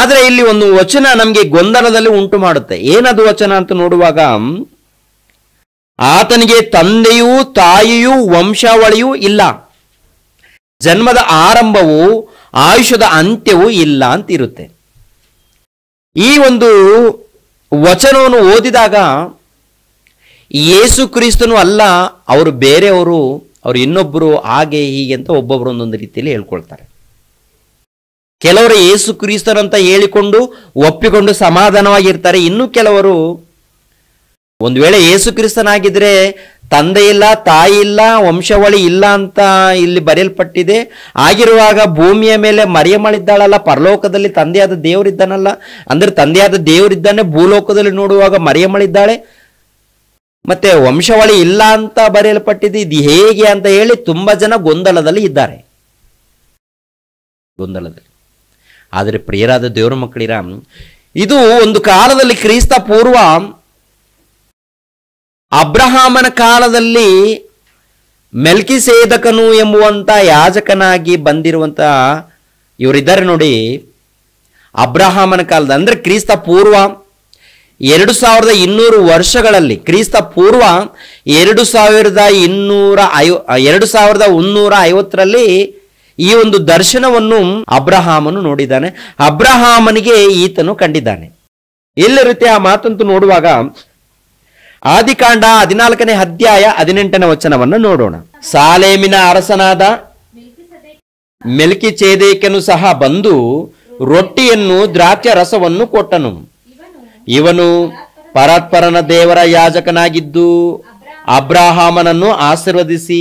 S1: ಆದರೆ ಇಲ್ಲಿ ಒಂದು ವಚನ ನಮಗೆ ಗೊಂದಲದಲ್ಲಿ ಉಂಟು ಮಾಡುತ್ತೆ ಏನದು ವಚನ ಅಂತ ನೋಡುವಾಗ ಆತನಿಗೆ ತಂದೆಯೂ ತಾಯಿಯೂ ವಂಶಾವಳಿಯೂ ಇಲ್ಲ ಜನ್ಮದ ಆರಂಭವು ಆಯುಷದ ಅಂತ್ಯವೂ ಇಲ್ಲ ಅಂತ ಇರುತ್ತೆ ಈ ಒಂದು ವಚನವನ್ನು ಓದಿದಾಗ ಯೇಸು ಕ್ರಿಸ್ತನು ಅಲ್ಲ ಅವರು ಬೇರೆಯವರು ಅವರು ಇನ್ನೊಬ್ಬರು ಹಾಗೆ ಹೀಗೆ ಅಂತ ಒಬ್ಬೊಬ್ಬರು ಒಂದೊಂದು ರೀತಿಯಲ್ಲಿ ಹೇಳ್ಕೊಳ್ತಾರೆ ಕೆಲವರು ಯೇಸು ಕ್ರಿಸ್ತನಂತ ಹೇಳಿಕೊಂಡು ಒಪ್ಪಿಕೊಂಡು ಸಮಾಧಾನವಾಗಿರ್ತಾರೆ ಇನ್ನು ಕೆಲವರು ಒಂದು ವೇಳೆ ಯೇಸು ಕ್ರಿಸ್ತನಾಗಿದ್ರೆ ತಂದೆ ಇಲ್ಲ ತಾಯಿ ಇಲ್ಲ ವಂಶವಳಿ ಇಲ್ಲ ಅಂತ ಇಲ್ಲಿ ಬರೆಯಲ್ಪಟ್ಟಿದೆ ಆಗಿರುವಾಗ ಭೂಮಿಯ ಮೇಲೆ ಮರಿಯಮಳಿದ್ದಾಳಲ್ಲ ಪರಲೋಕದಲ್ಲಿ ತಂದೆಯಾದ ದೇವರಿದ್ದಾನಲ್ಲ ಅಂದ್ರೆ ತಂದೆಯಾದ ದೇವರಿದ್ದಾನೆ ಭೂಲೋಕದಲ್ಲಿ ನೋಡುವಾಗ ಮರಿಯಮಳಿದ್ದಾಳೆ ಮತ್ತೆ ವಂಶವಳಿ ಇಲ್ಲ ಅಂತ ಬರೆಯಲ್ಪಟ್ಟಿದೆ ಇದು ಹೇಗೆ ಅಂತ ಹೇಳಿ ತುಂಬಾ ಜನ ಗೊಂದಲದಲ್ಲಿ ಇದ್ದಾರೆ ಗೊಂದಲದಲ್ಲಿ ಆದರೆ ಪ್ರಿಯರಾದ ದೇವರ ಮಕ್ಕಳಿರಾಮ್ ಇದು ಒಂದು ಕಾಲದಲ್ಲಿ ಕ್ರಿಸ್ತ ಪೂರ್ವ ಅಬ್ರಹಾಮನ ಕಾಲದಲ್ಲಿ ಮೆಲ್ಕಿ ಸೇದಕನು ಎಂಬುವಂಥ ಯಾಜಕನಾಗಿ ಬಂದಿರುವಂಥ ಇವರಿದ್ದಾರೆ ನೋಡಿ ಅಬ್ರಹಾಮನ ಕಾಲದ ಅಂದರೆ ಕ್ರಿಸ್ತ ಪೂರ್ವ ಎರಡು ಸಾವಿರದ ಇನ್ನೂರು ವರ್ಷಗಳಲ್ಲಿ ಕ್ರಿಸ್ತ ಪೂರ್ವ ಎರಡು ಸಾವಿರದ ಇನ್ನೂರ ಐವ ಎರಡು ಸಾವಿರದ ಮುನ್ನೂರ ಐವತ್ತರಲ್ಲಿ ಈ ಒಂದು ದರ್ಶನವನ್ನು ಅಬ್ರಹಾಮನು ನೋಡಿದ್ದಾನೆ ಅಬ್ರಹಾಮನಿಗೆ ಈತನು ಕಂಡಿದ್ದಾನೆ ಎಲ್ಲ ಆ ಮಾತಂತೂ ನೋಡುವಾಗ ಆದಿಕಾಂಡ ಹದಿನಾಲ್ಕನೇ ಅಧ್ಯಾಯ ಹದಿನೆಂಟನೇ ವಚನವನ್ನು ನೋಡೋಣ ಸಾಲೇಮಿನ ಅರಸನಾದ ಮೆಲ್ಕಿ ಚೇದೇಕನು ಸಹ ಬಂದು ರೊಟ್ಟಿಯನ್ನು ದ್ರಾಕ್ಷ ರಸವನ್ನು ಕೊಟ್ಟನು ಇವನು ಪರಾತ್ಪರನ ದೇವರ ಯಾಜಕನಾಗಿದ್ದು ಅಬ್ರಾಹಾಮನನ್ನು ಆಶೀರ್ವದಿಸಿ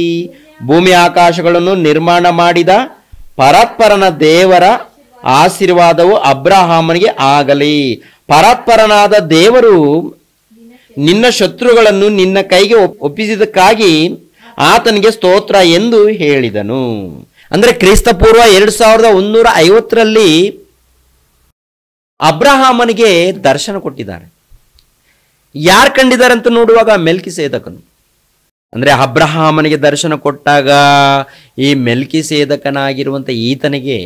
S1: ಭೂಮಿ ಆಕಾಶಗಳನ್ನು ನಿರ್ಮಾಣ ಮಾಡಿದ ಪರಾತ್ಪರನ ದೇವರ ಆಶೀರ್ವಾದವು ಅಬ್ರಾಹಾಮನಿಗೆ ಆಗಲಿ ಪರಾತ್ಪರನಾದ ದೇವರು ನಿನ್ನ ಶತ್ರುಗಳನ್ನು ನಿನ್ನ ಕೈಗೆ ಒಪ್ಪಿಸಿದಕ್ಕಾಗಿ ಆತನಿಗೆ ಸ್ತೋತ್ರ ಎಂದು ಹೇಳಿದನು ಅಂದರೆ ಕ್ರಿಸ್ತಪೂರ್ವ ಎರಡು ಸಾವಿರದ ಒಂದೂರ ಐವತ್ತರಲ್ಲಿ ಅಬ್ರಹಾಮನಿಗೆ ದರ್ಶನ ಕೊಟ್ಟಿದ್ದಾರೆ ಯಾರು ಕಂಡಿದ್ದಾರೆ ಅಂತ ನೋಡುವಾಗ ಮೆಲ್ಕಿ ಸೇದಕನು ಅಂದರೆ ಅಬ್ರಹಾಮನಿಗೆ ದರ್ಶನ ಕೊಟ್ಟಾಗ ಈ ಮೆಲ್ಕಿ ಸೇದಕನಾಗಿರುವಂಥ ಈತನಿಗೆ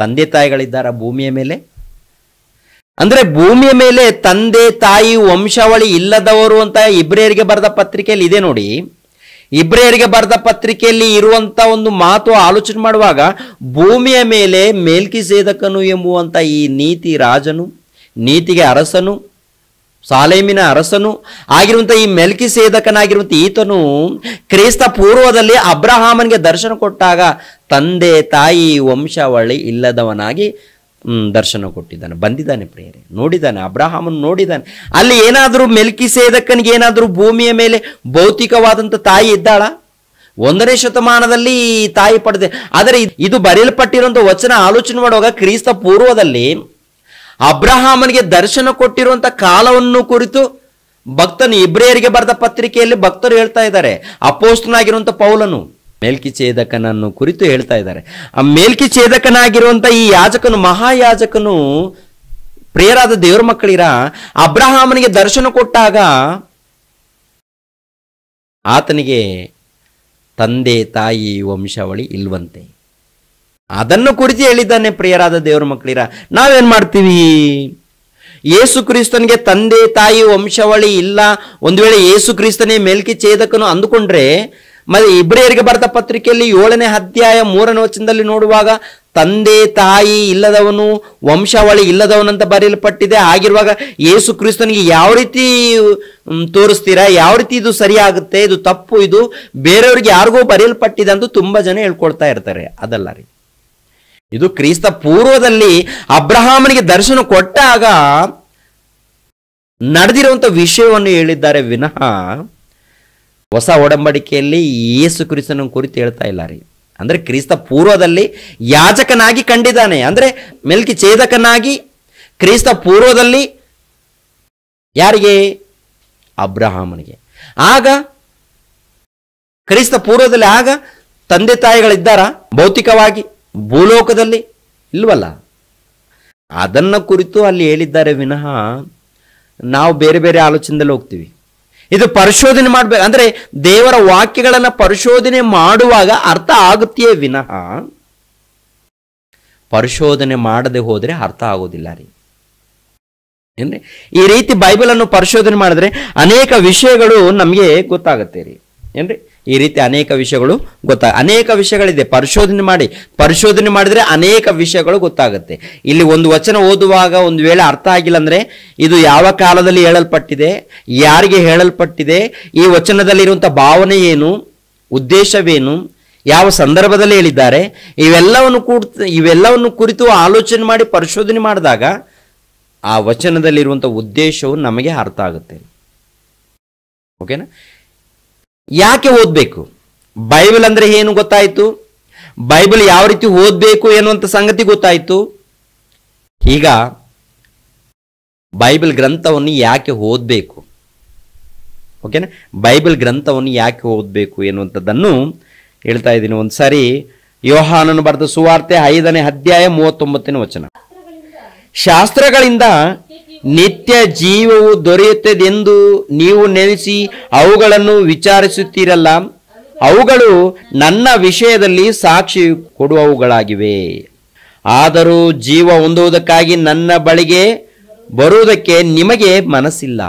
S1: ತಂದೆ ತಾಯಿಗಳಿದ್ದಾರ ಭೂಮಿಯ ಮೇಲೆ ಅಂದ್ರೆ ಭೂಮಿಯ ಮೇಲೆ ತಂದೆ ತಾಯಿ ವಂಶಾವಳಿ ಇಲ್ಲದವರು ಅಂತ ಇಬ್ರಿಯರಿಗೆ ಬರೆದ ಪತ್ರಿಕೆಯಲ್ಲಿ ಇದೆ ನೋಡಿ ಇಬ್ರಿಯರಿಗೆ ಬರೆದ ಪತ್ರಿಕೆಯಲ್ಲಿ ಇರುವಂತ ಒಂದು ಮಾತು ಆಲೋಚನೆ ಮಾಡುವಾಗ ಭೂಮಿಯ ಮೇಲೆ ಮೇಲ್ಕಿ ಸೇದಕನು ಎಂಬುವಂತ ಈ ನೀತಿ ರಾಜನು ನೀತಿಗೆ ಅರಸನು ಸಾಲೇಮಿನ ಅರಸನು ಆಗಿರುವಂಥ ಈ ಮೆಲ್ಕಿ ಸೇದಕನಾಗಿರುವಂಥ ಈತನು ಕ್ರೈಸ್ತ ಪೂರ್ವದಲ್ಲಿ ಅಬ್ರಹಾಮನ್ಗೆ ದರ್ಶನ ಕೊಟ್ಟಾಗ ತಂದೆ ತಾಯಿ ವಂಶಾವಳಿ ಇಲ್ಲದವನಾಗಿ ದರ್ಶನ ಕೊಟ್ಟಿದ್ದಾನೆ ಬಂದಿದ್ದಾನೆ ಪ್ರೇರೆ ನೋಡಿದ್ದಾನೆ ಅಬ್ರಾಹಮನ್ ನೋಡಿದ್ದಾನೆ ಅಲ್ಲಿ ಏನಾದರೂ ಮೆಲ್ಕಿ ಏನಾದರೂ ಭೂಮಿಯ ಮೇಲೆ ಭೌತಿಕವಾದಂಥ ತಾಯಿ ಇದ್ದಾಳ ಒಂದನೇ ಶತಮಾನದಲ್ಲಿ ತಾಯಿ ಪಡೆದೆ ಆದರೆ ಇದು ಬರೆಯಲ್ಪಟ್ಟಿರುವಂಥ ವಚನ ಆಲೋಚನೆ ಮಾಡುವಾಗ ಕ್ರಿಸ್ತ ಪೂರ್ವದಲ್ಲಿ ಅಬ್ರಹಾಮನಿಗೆ ದರ್ಶನ ಕೊಟ್ಟಿರುವಂಥ ಕಾಲವನ್ನು ಕುರಿತು ಭಕ್ತನು ಇಬ್ರಿಯರಿಗೆ ಬರೆದ ಪತ್ರಿಕೆಯಲ್ಲಿ ಭಕ್ತರು ಹೇಳ್ತಾ ಇದ್ದಾರೆ ಅಪೋಸ್ತನಾಗಿರುವಂಥ ಪೌಲನು ಮೇಲ್ಕಿಚೇದಕನನ್ನು ಕುರಿತು ಹೇಳ್ತಾ ಇದ್ದಾರೆ ಆ ಮೇಲ್ಕಿಚೇದಕನಾಗಿರುವಂಥ ಈ ಯಾಜಕನು ಮಹಾಯಾಜಕನು ಪ್ರಿಯರಾದ ದೇವ್ರ ಮಕ್ಕಳಿರ ಅಬ್ರಹಾಮನಿಗೆ ದರ್ಶನ ಕೊಟ್ಟಾಗ ಆತನಿಗೆ ತಂದೆ ತಾಯಿ ವಂಶಾವಳಿ ಇಲ್ವಂತೆ ಅದನ್ನು ಕುರಿತು ಹೇಳಿದ್ದಾನೆ ಪ್ರಿಯರಾದ ದೇವ್ರ ಮಕ್ಕಳಿರ ನಾವೇನ್ ಮಾಡ್ತೀವಿ ಏಸು ಕ್ರಿಸ್ತನಿಗೆ ತಂದೆ ತಾಯಿ ವಂಶಾವಳಿ ಇಲ್ಲ ಒಂದು ವೇಳೆ ಯೇಸು ಕ್ರಿಸ್ತನೇ ಛೇದಕನು ಅಂದುಕೊಂಡ್ರೆ ಮತ್ತೆ ಇಬ್ರಿಯರಿಗೆ ಬರೆದ ಪತ್ರಿಕೆಯಲ್ಲಿ ಏಳನೇ ಅಧ್ಯಾಯ ಮೂರನೇ ವಚನದಲ್ಲಿ ನೋಡುವಾಗ ತಂದೆ ತಾಯಿ ಇಲ್ಲದವನು ವಂಶಾವಳಿ ಇಲ್ಲದವನು ಅಂತ ಬರೆಯಲ್ಪಟ್ಟಿದೆ ಆಗಿರುವಾಗ ಯೇಸು ಕ್ರಿಸ್ತನಿಗೆ ಯಾವ ರೀತಿ ತೋರಿಸ್ತೀರಾ ಯಾವ ರೀತಿ ಇದು ಸರಿಯಾಗುತ್ತೆ ಇದು ತಪ್ಪು ಇದು ಬೇರೆಯವ್ರಿಗೆ ಯಾರಿಗೂ ಬರೆಯಲ್ಪಟ್ಟಿದೆ ಅಂತ ತುಂಬಾ ಜನ ಹೇಳ್ಕೊಳ್ತಾ ಇರ್ತಾರೆ ಅದಲ್ಲ ರೀ ಇದು ಕ್ರಿಸ್ತ ಪೂರ್ವದಲ್ಲಿ ಅಬ್ರಹಾಮನಿಗೆ ದರ್ಶನ ಕೊಟ್ಟಾಗ ನಡೆದಿರುವಂತ ವಿಷಯವನ್ನು ಹೇಳಿದ್ದಾರೆ ವಿನಃ ಹೊಸ ಒಡಂಬಡಿಕೆಯಲ್ಲಿ ಏಸು ಕ್ರಿಸ್ತನ ಕುರಿತು ಹೇಳ್ತಾ ಇಲ್ಲ ರೀ ಅಂದರೆ ಕ್ರಿಸ್ತ ಪೂರ್ವದಲ್ಲಿ ಯಾಜಕನಾಗಿ ಕಂಡಿದ್ದಾನೆ ಅಂದರೆ ಮೆಲ್ಕಿ ಛೇದಕನಾಗಿ ಕ್ರಿಸ್ತ ಪೂರ್ವದಲ್ಲಿ ಯಾರಿಗೆ ಅಬ್ರಹಾಮನಿಗೆ ಆಗ ಕ್ರಿಸ್ತ ಪೂರ್ವದಲ್ಲಿ ಆಗ ತಂದೆ ತಾಯಿಗಳಿದ್ದಾರ ಭೌತಿಕವಾಗಿ ಭೂಲೋಕದಲ್ಲಿ ಇಲ್ವಲ್ಲ ಅದನ್ನು ಕುರಿತು ಅಲ್ಲಿ ಹೇಳಿದ್ದಾರೆ ವಿನಃ ನಾವು ಬೇರೆ ಬೇರೆ ಆಲೋಚನೆಯಲ್ಲಿ ಹೋಗ್ತೀವಿ ಇದು ಪರಿಶೋಧನೆ ಮಾಡಬೇಕು ಅಂದರೆ ದೇವರ ವಾಕ್ಯಗಳನ್ನು ಪರಿಶೋಧನೆ ಮಾಡುವಾಗ ಅರ್ಥ ಆಗುತ್ತೆಯೇ ವಿನಃ ಪರಿಶೋಧನೆ ಮಾಡದೆ ಹೋದರೆ ಅರ್ಥ ಆಗೋದಿಲ್ಲ ರೀ ಏನ್ರಿ ಈ ರೀತಿ ಬೈಬಲನ್ನು ಪರಿಶೋಧನೆ ಮಾಡಿದ್ರೆ ಅನೇಕ ವಿಷಯಗಳು ನಮಗೆ ಗೊತ್ತಾಗುತ್ತೆ ರೀ ಏನ್ರಿ ಈ ರೀತಿ ಅನೇಕ ವಿಷಯಗಳು ಗೊತ್ತಾಗ ಅನೇಕ ವಿಷಯಗಳಿದೆ ಪರಿಶೋಧನೆ ಮಾಡಿ ಪರಿಶೋಧನೆ ಮಾಡಿದರೆ ಅನೇಕ ವಿಷಯಗಳು ಗೊತ್ತಾಗುತ್ತೆ ಇಲ್ಲಿ ಒಂದು ವಚನ ಓದುವಾಗ ಒಂದು ವೇಳೆ ಅರ್ಥ ಆಗಿಲ್ಲ ಅಂದರೆ ಇದು ಯಾವ ಕಾಲದಲ್ಲಿ ಹೇಳಲ್ಪಟ್ಟಿದೆ ಯಾರಿಗೆ ಹೇಳಲ್ಪಟ್ಟಿದೆ ಈ ವಚನದಲ್ಲಿರುವಂಥ ಭಾವನೆ ಏನು ಉದ್ದೇಶವೇನು ಯಾವ ಸಂದರ್ಭದಲ್ಲಿ ಹೇಳಿದ್ದಾರೆ ಇವೆಲ್ಲವನ್ನು ಕೂಡ ಇವೆಲ್ಲವನ್ನು ಕುರಿತು ಆಲೋಚನೆ ಮಾಡಿ ಪರಿಶೋಧನೆ ಮಾಡಿದಾಗ ಆ ವಚನದಲ್ಲಿರುವಂಥ ಉದ್ದೇಶವು ನಮಗೆ ಅರ್ಥ ಆಗುತ್ತೆ ಓಕೆನಾ ಯಾಕೆ ಓದಬೇಕು ಬೈಬಲ್ ಅಂದರೆ ಏನು ಗೊತ್ತಾಯಿತು ಬೈಬಲ್ ಯಾವ ರೀತಿ ಓದಬೇಕು ಎನ್ನುವಂಥ ಸಂಗತಿ ಗೊತ್ತಾಯಿತು ಈಗ ಬೈಬಲ್ ಗ್ರಂಥವನ್ನು ಯಾಕೆ ಓದಬೇಕು ಓಕೆನಾ ಬೈಬಲ್ ಗ್ರಂಥವನ್ನು ಯಾಕೆ ಓದಬೇಕು ಎನ್ನುವಂಥದ್ದನ್ನು ಹೇಳ್ತಾ ಇದ್ದೀನಿ ಒಂದು ಸಾರಿ ಯೋಹಾನನು ಬರೆದ ಸುವಾರ್ತೆ ಐದನೇ ಅಧ್ಯಾಯ ಮೂವತ್ತೊಂಬತ್ತನೇ ವಚನ ಶಾಸ್ತ್ರಗಳಿಂದ ನಿತ್ಯ ಜೀವವು ದೊರೆಯುತ್ತದೆಂದು ನೀವು ನೆನೆಸಿ ಅವುಗಳನ್ನು ವಿಚಾರಿಸುತ್ತೀರಲ್ಲ ಅವುಗಳು ನನ್ನ ವಿಷಯದಲ್ಲಿ ಸಾಕ್ಷಿ ಕೊಡುವವುಗಳಾಗಿವೆ ಆದರೂ ಜೀವ ಹೊಂದುವುದಕ್ಕಾಗಿ ನನ್ನ ಬಳಿಗೆ ಬರುವುದಕ್ಕೆ ನಿಮಗೆ ಮನಸ್ಸಿಲ್ಲ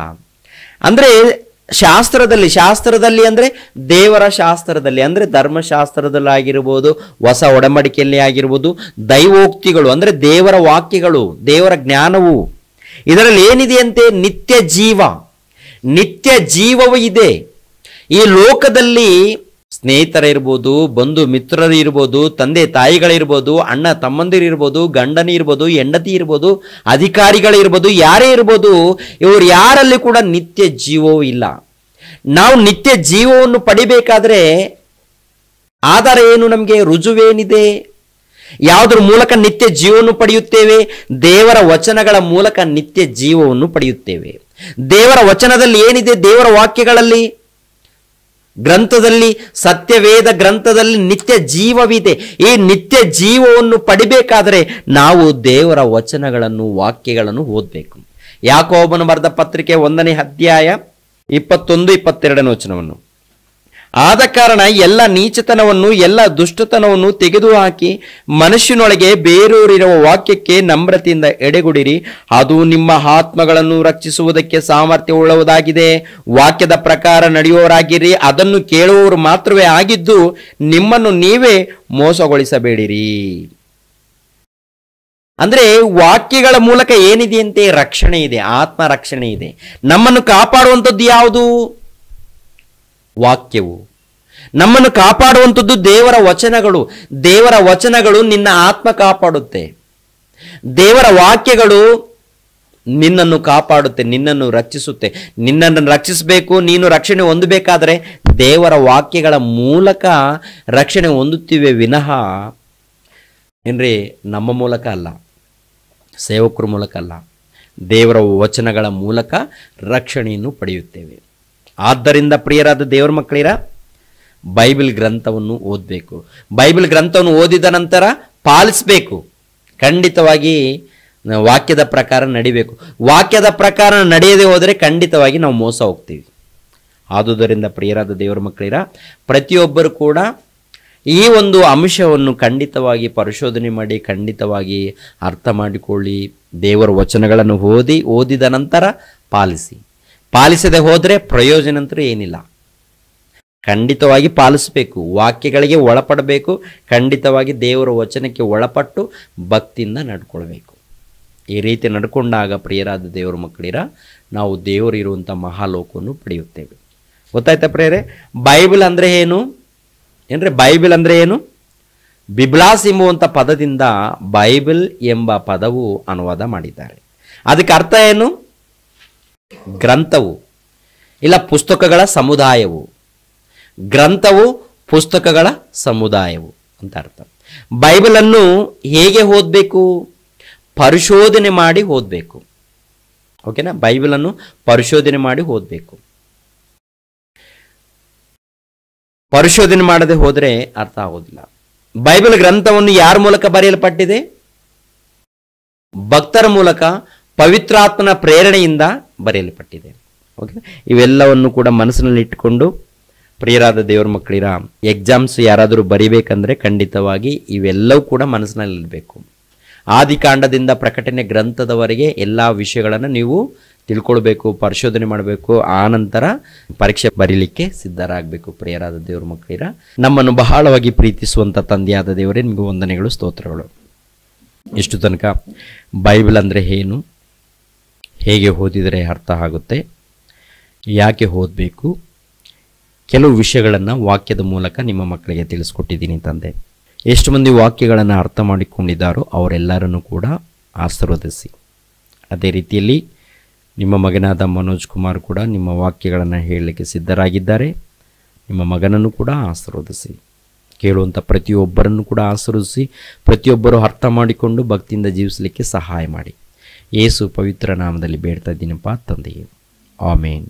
S1: ಅಂದರೆ ಶಾಸ್ತ್ರದಲ್ಲಿ ಶಾಸ್ತ್ರದಲ್ಲಿ ಅಂದರೆ ದೇವರ ಶಾಸ್ತ್ರದಲ್ಲಿ ಅಂದರೆ ಧರ್ಮಶಾಸ್ತ್ರದಲ್ಲಿ ಆಗಿರ್ಬೋದು ಹೊಸ ಒಡಂಬಡಿಕೆಯಲ್ಲಿ ಆಗಿರ್ಬೋದು ದೈವೋಕ್ತಿಗಳು ಅಂದರೆ ದೇವರ ವಾಕ್ಯಗಳು ದೇವರ ಜ್ಞಾನವು ಇದರಲ್ಲಿ ಏನಿದೆ ಅಂತೆ ನಿತ್ಯ ಜೀವ ನಿತ್ಯ ಜೀವವೂ ಇದೆ ಈ ಲೋಕದಲ್ಲಿ ಸ್ನೇಹಿತರಿರ್ಬೋದು ಬಂಧು ಮಿತ್ರರು ಇರ್ಬೋದು ತಂದೆ ತಾಯಿಗಳಿರ್ಬೋದು ಅಣ್ಣ ತಮ್ಮಂದಿರಿರ್ಬೋದು ಗಂಡನ ಇರ್ಬೋದು ಹೆಂಡತಿ ಇರ್ಬೋದು ಅಧಿಕಾರಿಗಳಿರ್ಬೋದು ಯಾರೇ ಇರ್ಬೋದು ಇವರು ಯಾರಲ್ಲಿ ಕೂಡ ನಿತ್ಯ ಜೀವವೂ ಇಲ್ಲ ನಾವು ನಿತ್ಯ ಜೀವವನ್ನು ಪಡಿಬೇಕಾದ್ರೆ ಆಧಾರ ಏನು ನಮಗೆ ರುಜುವೇನಿದೆ ಯಾವುದ್ರ ಮೂಲಕ ನಿತ್ಯ ಜೀವವನ್ನು ಪಡೆಯುತ್ತೇವೆ ದೇವರ ವಚನಗಳ ಮೂಲಕ ನಿತ್ಯ ಜೀವವನ್ನು ಪಡೆಯುತ್ತೇವೆ ದೇವರ ವಚನದಲ್ಲಿ ಏನಿದೆ ದೇವರ ವಾಕ್ಯಗಳಲ್ಲಿ ಗ್ರಂಥದಲ್ಲಿ ಸತ್ಯವೇದ ಗ್ರಂಥದಲ್ಲಿ ನಿತ್ಯ ಜೀವವಿದೆ ಈ ನಿತ್ಯ ಜೀವವನ್ನು ಪಡಿಬೇಕಾದರೆ ನಾವು ದೇವರ ವಚನಗಳನ್ನು ವಾಕ್ಯಗಳನ್ನು ಓದಬೇಕು ಒಬ್ಬನು ಬರೆದ ಪತ್ರಿಕೆ ಒಂದನೇ ಅಧ್ಯಾಯ ಇಪ್ಪತ್ತೊಂದು ಇಪ್ಪತ್ತೆರಡನೇ ವಚನವನ್ನು ಆದ ಕಾರಣ ಎಲ್ಲ ನೀಚತನವನ್ನು ಎಲ್ಲ ದುಷ್ಟತನವನ್ನು ತೆಗೆದುಹಾಕಿ ಮನುಷ್ಯನೊಳಗೆ ಬೇರೂರಿರುವ ವಾಕ್ಯಕ್ಕೆ ನಮ್ರತೆಯಿಂದ ಎಡೆಗುಡಿರಿ ಅದು ನಿಮ್ಮ ಆತ್ಮಗಳನ್ನು ರಕ್ಷಿಸುವುದಕ್ಕೆ ಸಾಮರ್ಥ್ಯವುಳ್ಳುವುದಾಗಿದೆ ವಾಕ್ಯದ ಪ್ರಕಾರ ನಡೆಯುವವರಾಗಿರಿ ಅದನ್ನು ಕೇಳುವವರು ಮಾತ್ರವೇ ಆಗಿದ್ದು ನಿಮ್ಮನ್ನು ನೀವೇ ಮೋಸಗೊಳಿಸಬೇಡಿರಿ ಅಂದರೆ ವಾಕ್ಯಗಳ ಮೂಲಕ ಏನಿದೆಯಂತೆ ರಕ್ಷಣೆ ಇದೆ ಆತ್ಮ ರಕ್ಷಣೆ ಇದೆ ನಮ್ಮನ್ನು ಕಾಪಾಡುವಂಥದ್ದು ಯಾವುದು ವಾಕ್ಯವು ನಮ್ಮನ್ನು ಕಾಪಾಡುವಂಥದ್ದು ದೇವರ ವಚನಗಳು ದೇವರ ವಚನಗಳು ನಿನ್ನ ಆತ್ಮ ಕಾಪಾಡುತ್ತೆ ದೇವರ ವಾಕ್ಯಗಳು ನಿನ್ನನ್ನು ಕಾಪಾಡುತ್ತೆ ನಿನ್ನನ್ನು ರಕ್ಷಿಸುತ್ತೆ ನಿನ್ನನ್ನು ರಕ್ಷಿಸಬೇಕು ನೀನು ರಕ್ಷಣೆ ಹೊಂದಬೇಕಾದರೆ ದೇವರ ವಾಕ್ಯಗಳ ಮೂಲಕ ರಕ್ಷಣೆ ಹೊಂದುತ್ತಿವೆ ವಿನಃ ಏನ್ರಿ ನಮ್ಮ ಮೂಲಕ ಅಲ್ಲ ಸೇವಕರ ಮೂಲಕ ಅಲ್ಲ ದೇವರ ವಚನಗಳ ಮೂಲಕ ರಕ್ಷಣೆಯನ್ನು ಪಡೆಯುತ್ತೇವೆ ಆದ್ದರಿಂದ ಪ್ರಿಯರಾದ ದೇವರ ಮಕ್ಕಳಿರ ಬೈಬಿಲ್ ಗ್ರಂಥವನ್ನು ಓದಬೇಕು ಬೈಬಲ್ ಗ್ರಂಥವನ್ನು ಓದಿದ ನಂತರ ಪಾಲಿಸಬೇಕು ಖಂಡಿತವಾಗಿ ವಾಕ್ಯದ ಪ್ರಕಾರ ನಡಿಬೇಕು ವಾಕ್ಯದ ಪ್ರಕಾರ ನಡೆಯದೆ ಹೋದರೆ ಖಂಡಿತವಾಗಿ ನಾವು ಮೋಸ ಹೋಗ್ತೀವಿ ಆದುದರಿಂದ ಪ್ರಿಯರಾದ ದೇವರ ಮಕ್ಕಳಿರ ಪ್ರತಿಯೊಬ್ಬರು ಕೂಡ ಈ ಒಂದು ಅಂಶವನ್ನು ಖಂಡಿತವಾಗಿ ಪರಿಶೋಧನೆ ಮಾಡಿ ಖಂಡಿತವಾಗಿ ಅರ್ಥ ಮಾಡಿಕೊಳ್ಳಿ ದೇವರ ವಚನಗಳನ್ನು ಓದಿ ಓದಿದ ನಂತರ ಪಾಲಿಸಿ ಪಾಲಿಸದೆ ಹೋದರೆ ಪ್ರಯೋಜನ ಅಂತೂ ಏನಿಲ್ಲ ಖಂಡಿತವಾಗಿ ಪಾಲಿಸಬೇಕು ವಾಕ್ಯಗಳಿಗೆ ಒಳಪಡಬೇಕು ಖಂಡಿತವಾಗಿ ದೇವರ ವಚನಕ್ಕೆ ಒಳಪಟ್ಟು ಭಕ್ತಿಯಿಂದ ನಡ್ಕೊಳ್ಬೇಕು ಈ ರೀತಿ ನಡ್ಕೊಂಡಾಗ ಪ್ರಿಯರಾದ ದೇವರ ಮಕ್ಕಳಿರ ನಾವು ದೇವರಿರುವಂಥ ಮಹಾಲೋಕವನ್ನು ಪಡೆಯುತ್ತೇವೆ ಗೊತ್ತಾಯ್ತಾ ಪ್ರಿಯರೇ ಬೈಬಲ್ ಅಂದರೆ ಏನು ಏನಂದರೆ ಬೈಬಲ್ ಅಂದರೆ ಏನು ಬಿಬ್ಲಾಸ್ ಎಂಬುವಂಥ ಪದದಿಂದ ಬೈಬಲ್ ಎಂಬ ಪದವು ಅನುವಾದ ಮಾಡಿದ್ದಾರೆ ಅದಕ್ಕೆ ಅರ್ಥ ಏನು ಗ್ರಂಥವು ಇಲ್ಲ ಪುಸ್ತಕಗಳ ಸಮುದಾಯವು ಗ್ರಂಥವು ಪುಸ್ತಕಗಳ ಸಮುದಾಯವು ಅಂತ ಅರ್ಥ ಬೈಬಲನ್ನು ಹೇಗೆ ಓದಬೇಕು ಪರಿಶೋಧನೆ ಮಾಡಿ ಓದಬೇಕು ಓಕೆನಾ ಬೈಬಲನ್ನು ಪರಿಶೋಧನೆ ಮಾಡಿ ಓದಬೇಕು ಪರಿಶೋಧನೆ ಮಾಡದೆ ಹೋದರೆ ಅರ್ಥ ಆಗೋದಿಲ್ಲ ಬೈಬಲ್ ಗ್ರಂಥವನ್ನು ಯಾರ ಮೂಲಕ ಬರೆಯಲ್ಪಟ್ಟಿದೆ ಭಕ್ತರ ಮೂಲಕ ಪವಿತ್ರಾತ್ಮನ ಪ್ರೇರಣೆಯಿಂದ ಬರೆಯಲ್ಪಟ್ಟಿದೆ ಓಕೆ ಇವೆಲ್ಲವನ್ನು ಕೂಡ ಮನಸ್ಸಿನಲ್ಲಿ ಇಟ್ಟುಕೊಂಡು ಪ್ರಿಯರಾದ ದೇವರ ಮಕ್ಕಳಿರ ಎಕ್ಸಾಮ್ಸ್ ಯಾರಾದರೂ ಬರಿಬೇಕಂದ್ರೆ ಖಂಡಿತವಾಗಿ ಇವೆಲ್ಲವೂ ಕೂಡ ಮನಸ್ಸಿನಲ್ಲಿರಬೇಕು ಆದಿಕಾಂಡದಿಂದ ಪ್ರಕಟಣೆ ಗ್ರಂಥದವರೆಗೆ ಎಲ್ಲ ವಿಷಯಗಳನ್ನು ನೀವು ತಿಳ್ಕೊಳ್ಬೇಕು ಪರಿಶೋಧನೆ ಮಾಡಬೇಕು ಆ ನಂತರ ಪರೀಕ್ಷೆ ಬರೀಲಿಕ್ಕೆ ಸಿದ್ಧರಾಗಬೇಕು ಪ್ರಿಯರಾದ ದೇವ್ರ ಮಕ್ಕಳಿರ ನಮ್ಮನ್ನು ಬಹಳವಾಗಿ ಪ್ರೀತಿಸುವಂಥ ತಂದೆಯಾದ ದೇವರೇ ನಿಮಗೆ ವಂದನೆಗಳು ಸ್ತೋತ್ರಗಳು ಇಷ್ಟು ತನಕ ಬೈಬಲ್ ಅಂದರೆ ಏನು ಹೇಗೆ ಓದಿದರೆ ಅರ್ಥ ಆಗುತ್ತೆ ಯಾಕೆ ಓದಬೇಕು ಕೆಲವು ವಿಷಯಗಳನ್ನು ವಾಕ್ಯದ ಮೂಲಕ ನಿಮ್ಮ ಮಕ್ಕಳಿಗೆ ತಿಳಿಸ್ಕೊಟ್ಟಿದ್ದೀನಿ ತಂದೆ ಎಷ್ಟು ಮಂದಿ ವಾಕ್ಯಗಳನ್ನು ಅರ್ಥ ಮಾಡಿಕೊಂಡಿದ್ದಾರೋ ಅವರೆಲ್ಲರನ್ನು ಕೂಡ ಆಶೀರ್ವದಿಸಿ ಅದೇ ರೀತಿಯಲ್ಲಿ ನಿಮ್ಮ ಮಗನಾದ ಮನೋಜ್ ಕುಮಾರ್ ಕೂಡ ನಿಮ್ಮ ವಾಕ್ಯಗಳನ್ನು ಹೇಳಲಿಕ್ಕೆ ಸಿದ್ಧರಾಗಿದ್ದಾರೆ ನಿಮ್ಮ ಮಗನನ್ನು ಕೂಡ ಆಶೀರ್ವದಿಸಿ ಕೇಳುವಂಥ ಪ್ರತಿಯೊಬ್ಬರನ್ನು ಕೂಡ ಆಶೀರ್ವದಿಸಿ ಪ್ರತಿಯೊಬ್ಬರು ಅರ್ಥ ಮಾಡಿಕೊಂಡು ಭಕ್ತಿಯಿಂದ ಜೀವಿಸಲಿಕ್ಕೆ ಸಹಾಯ ಮಾಡಿ ಯೇಸು ಪವಿತ್ರ ನಾಮದಲ್ಲಿ ಬೇಡ್ತಾ ಇದ್ದೀನಪ್ಪ ತಂದೆಯೇ ಆಮೇನ್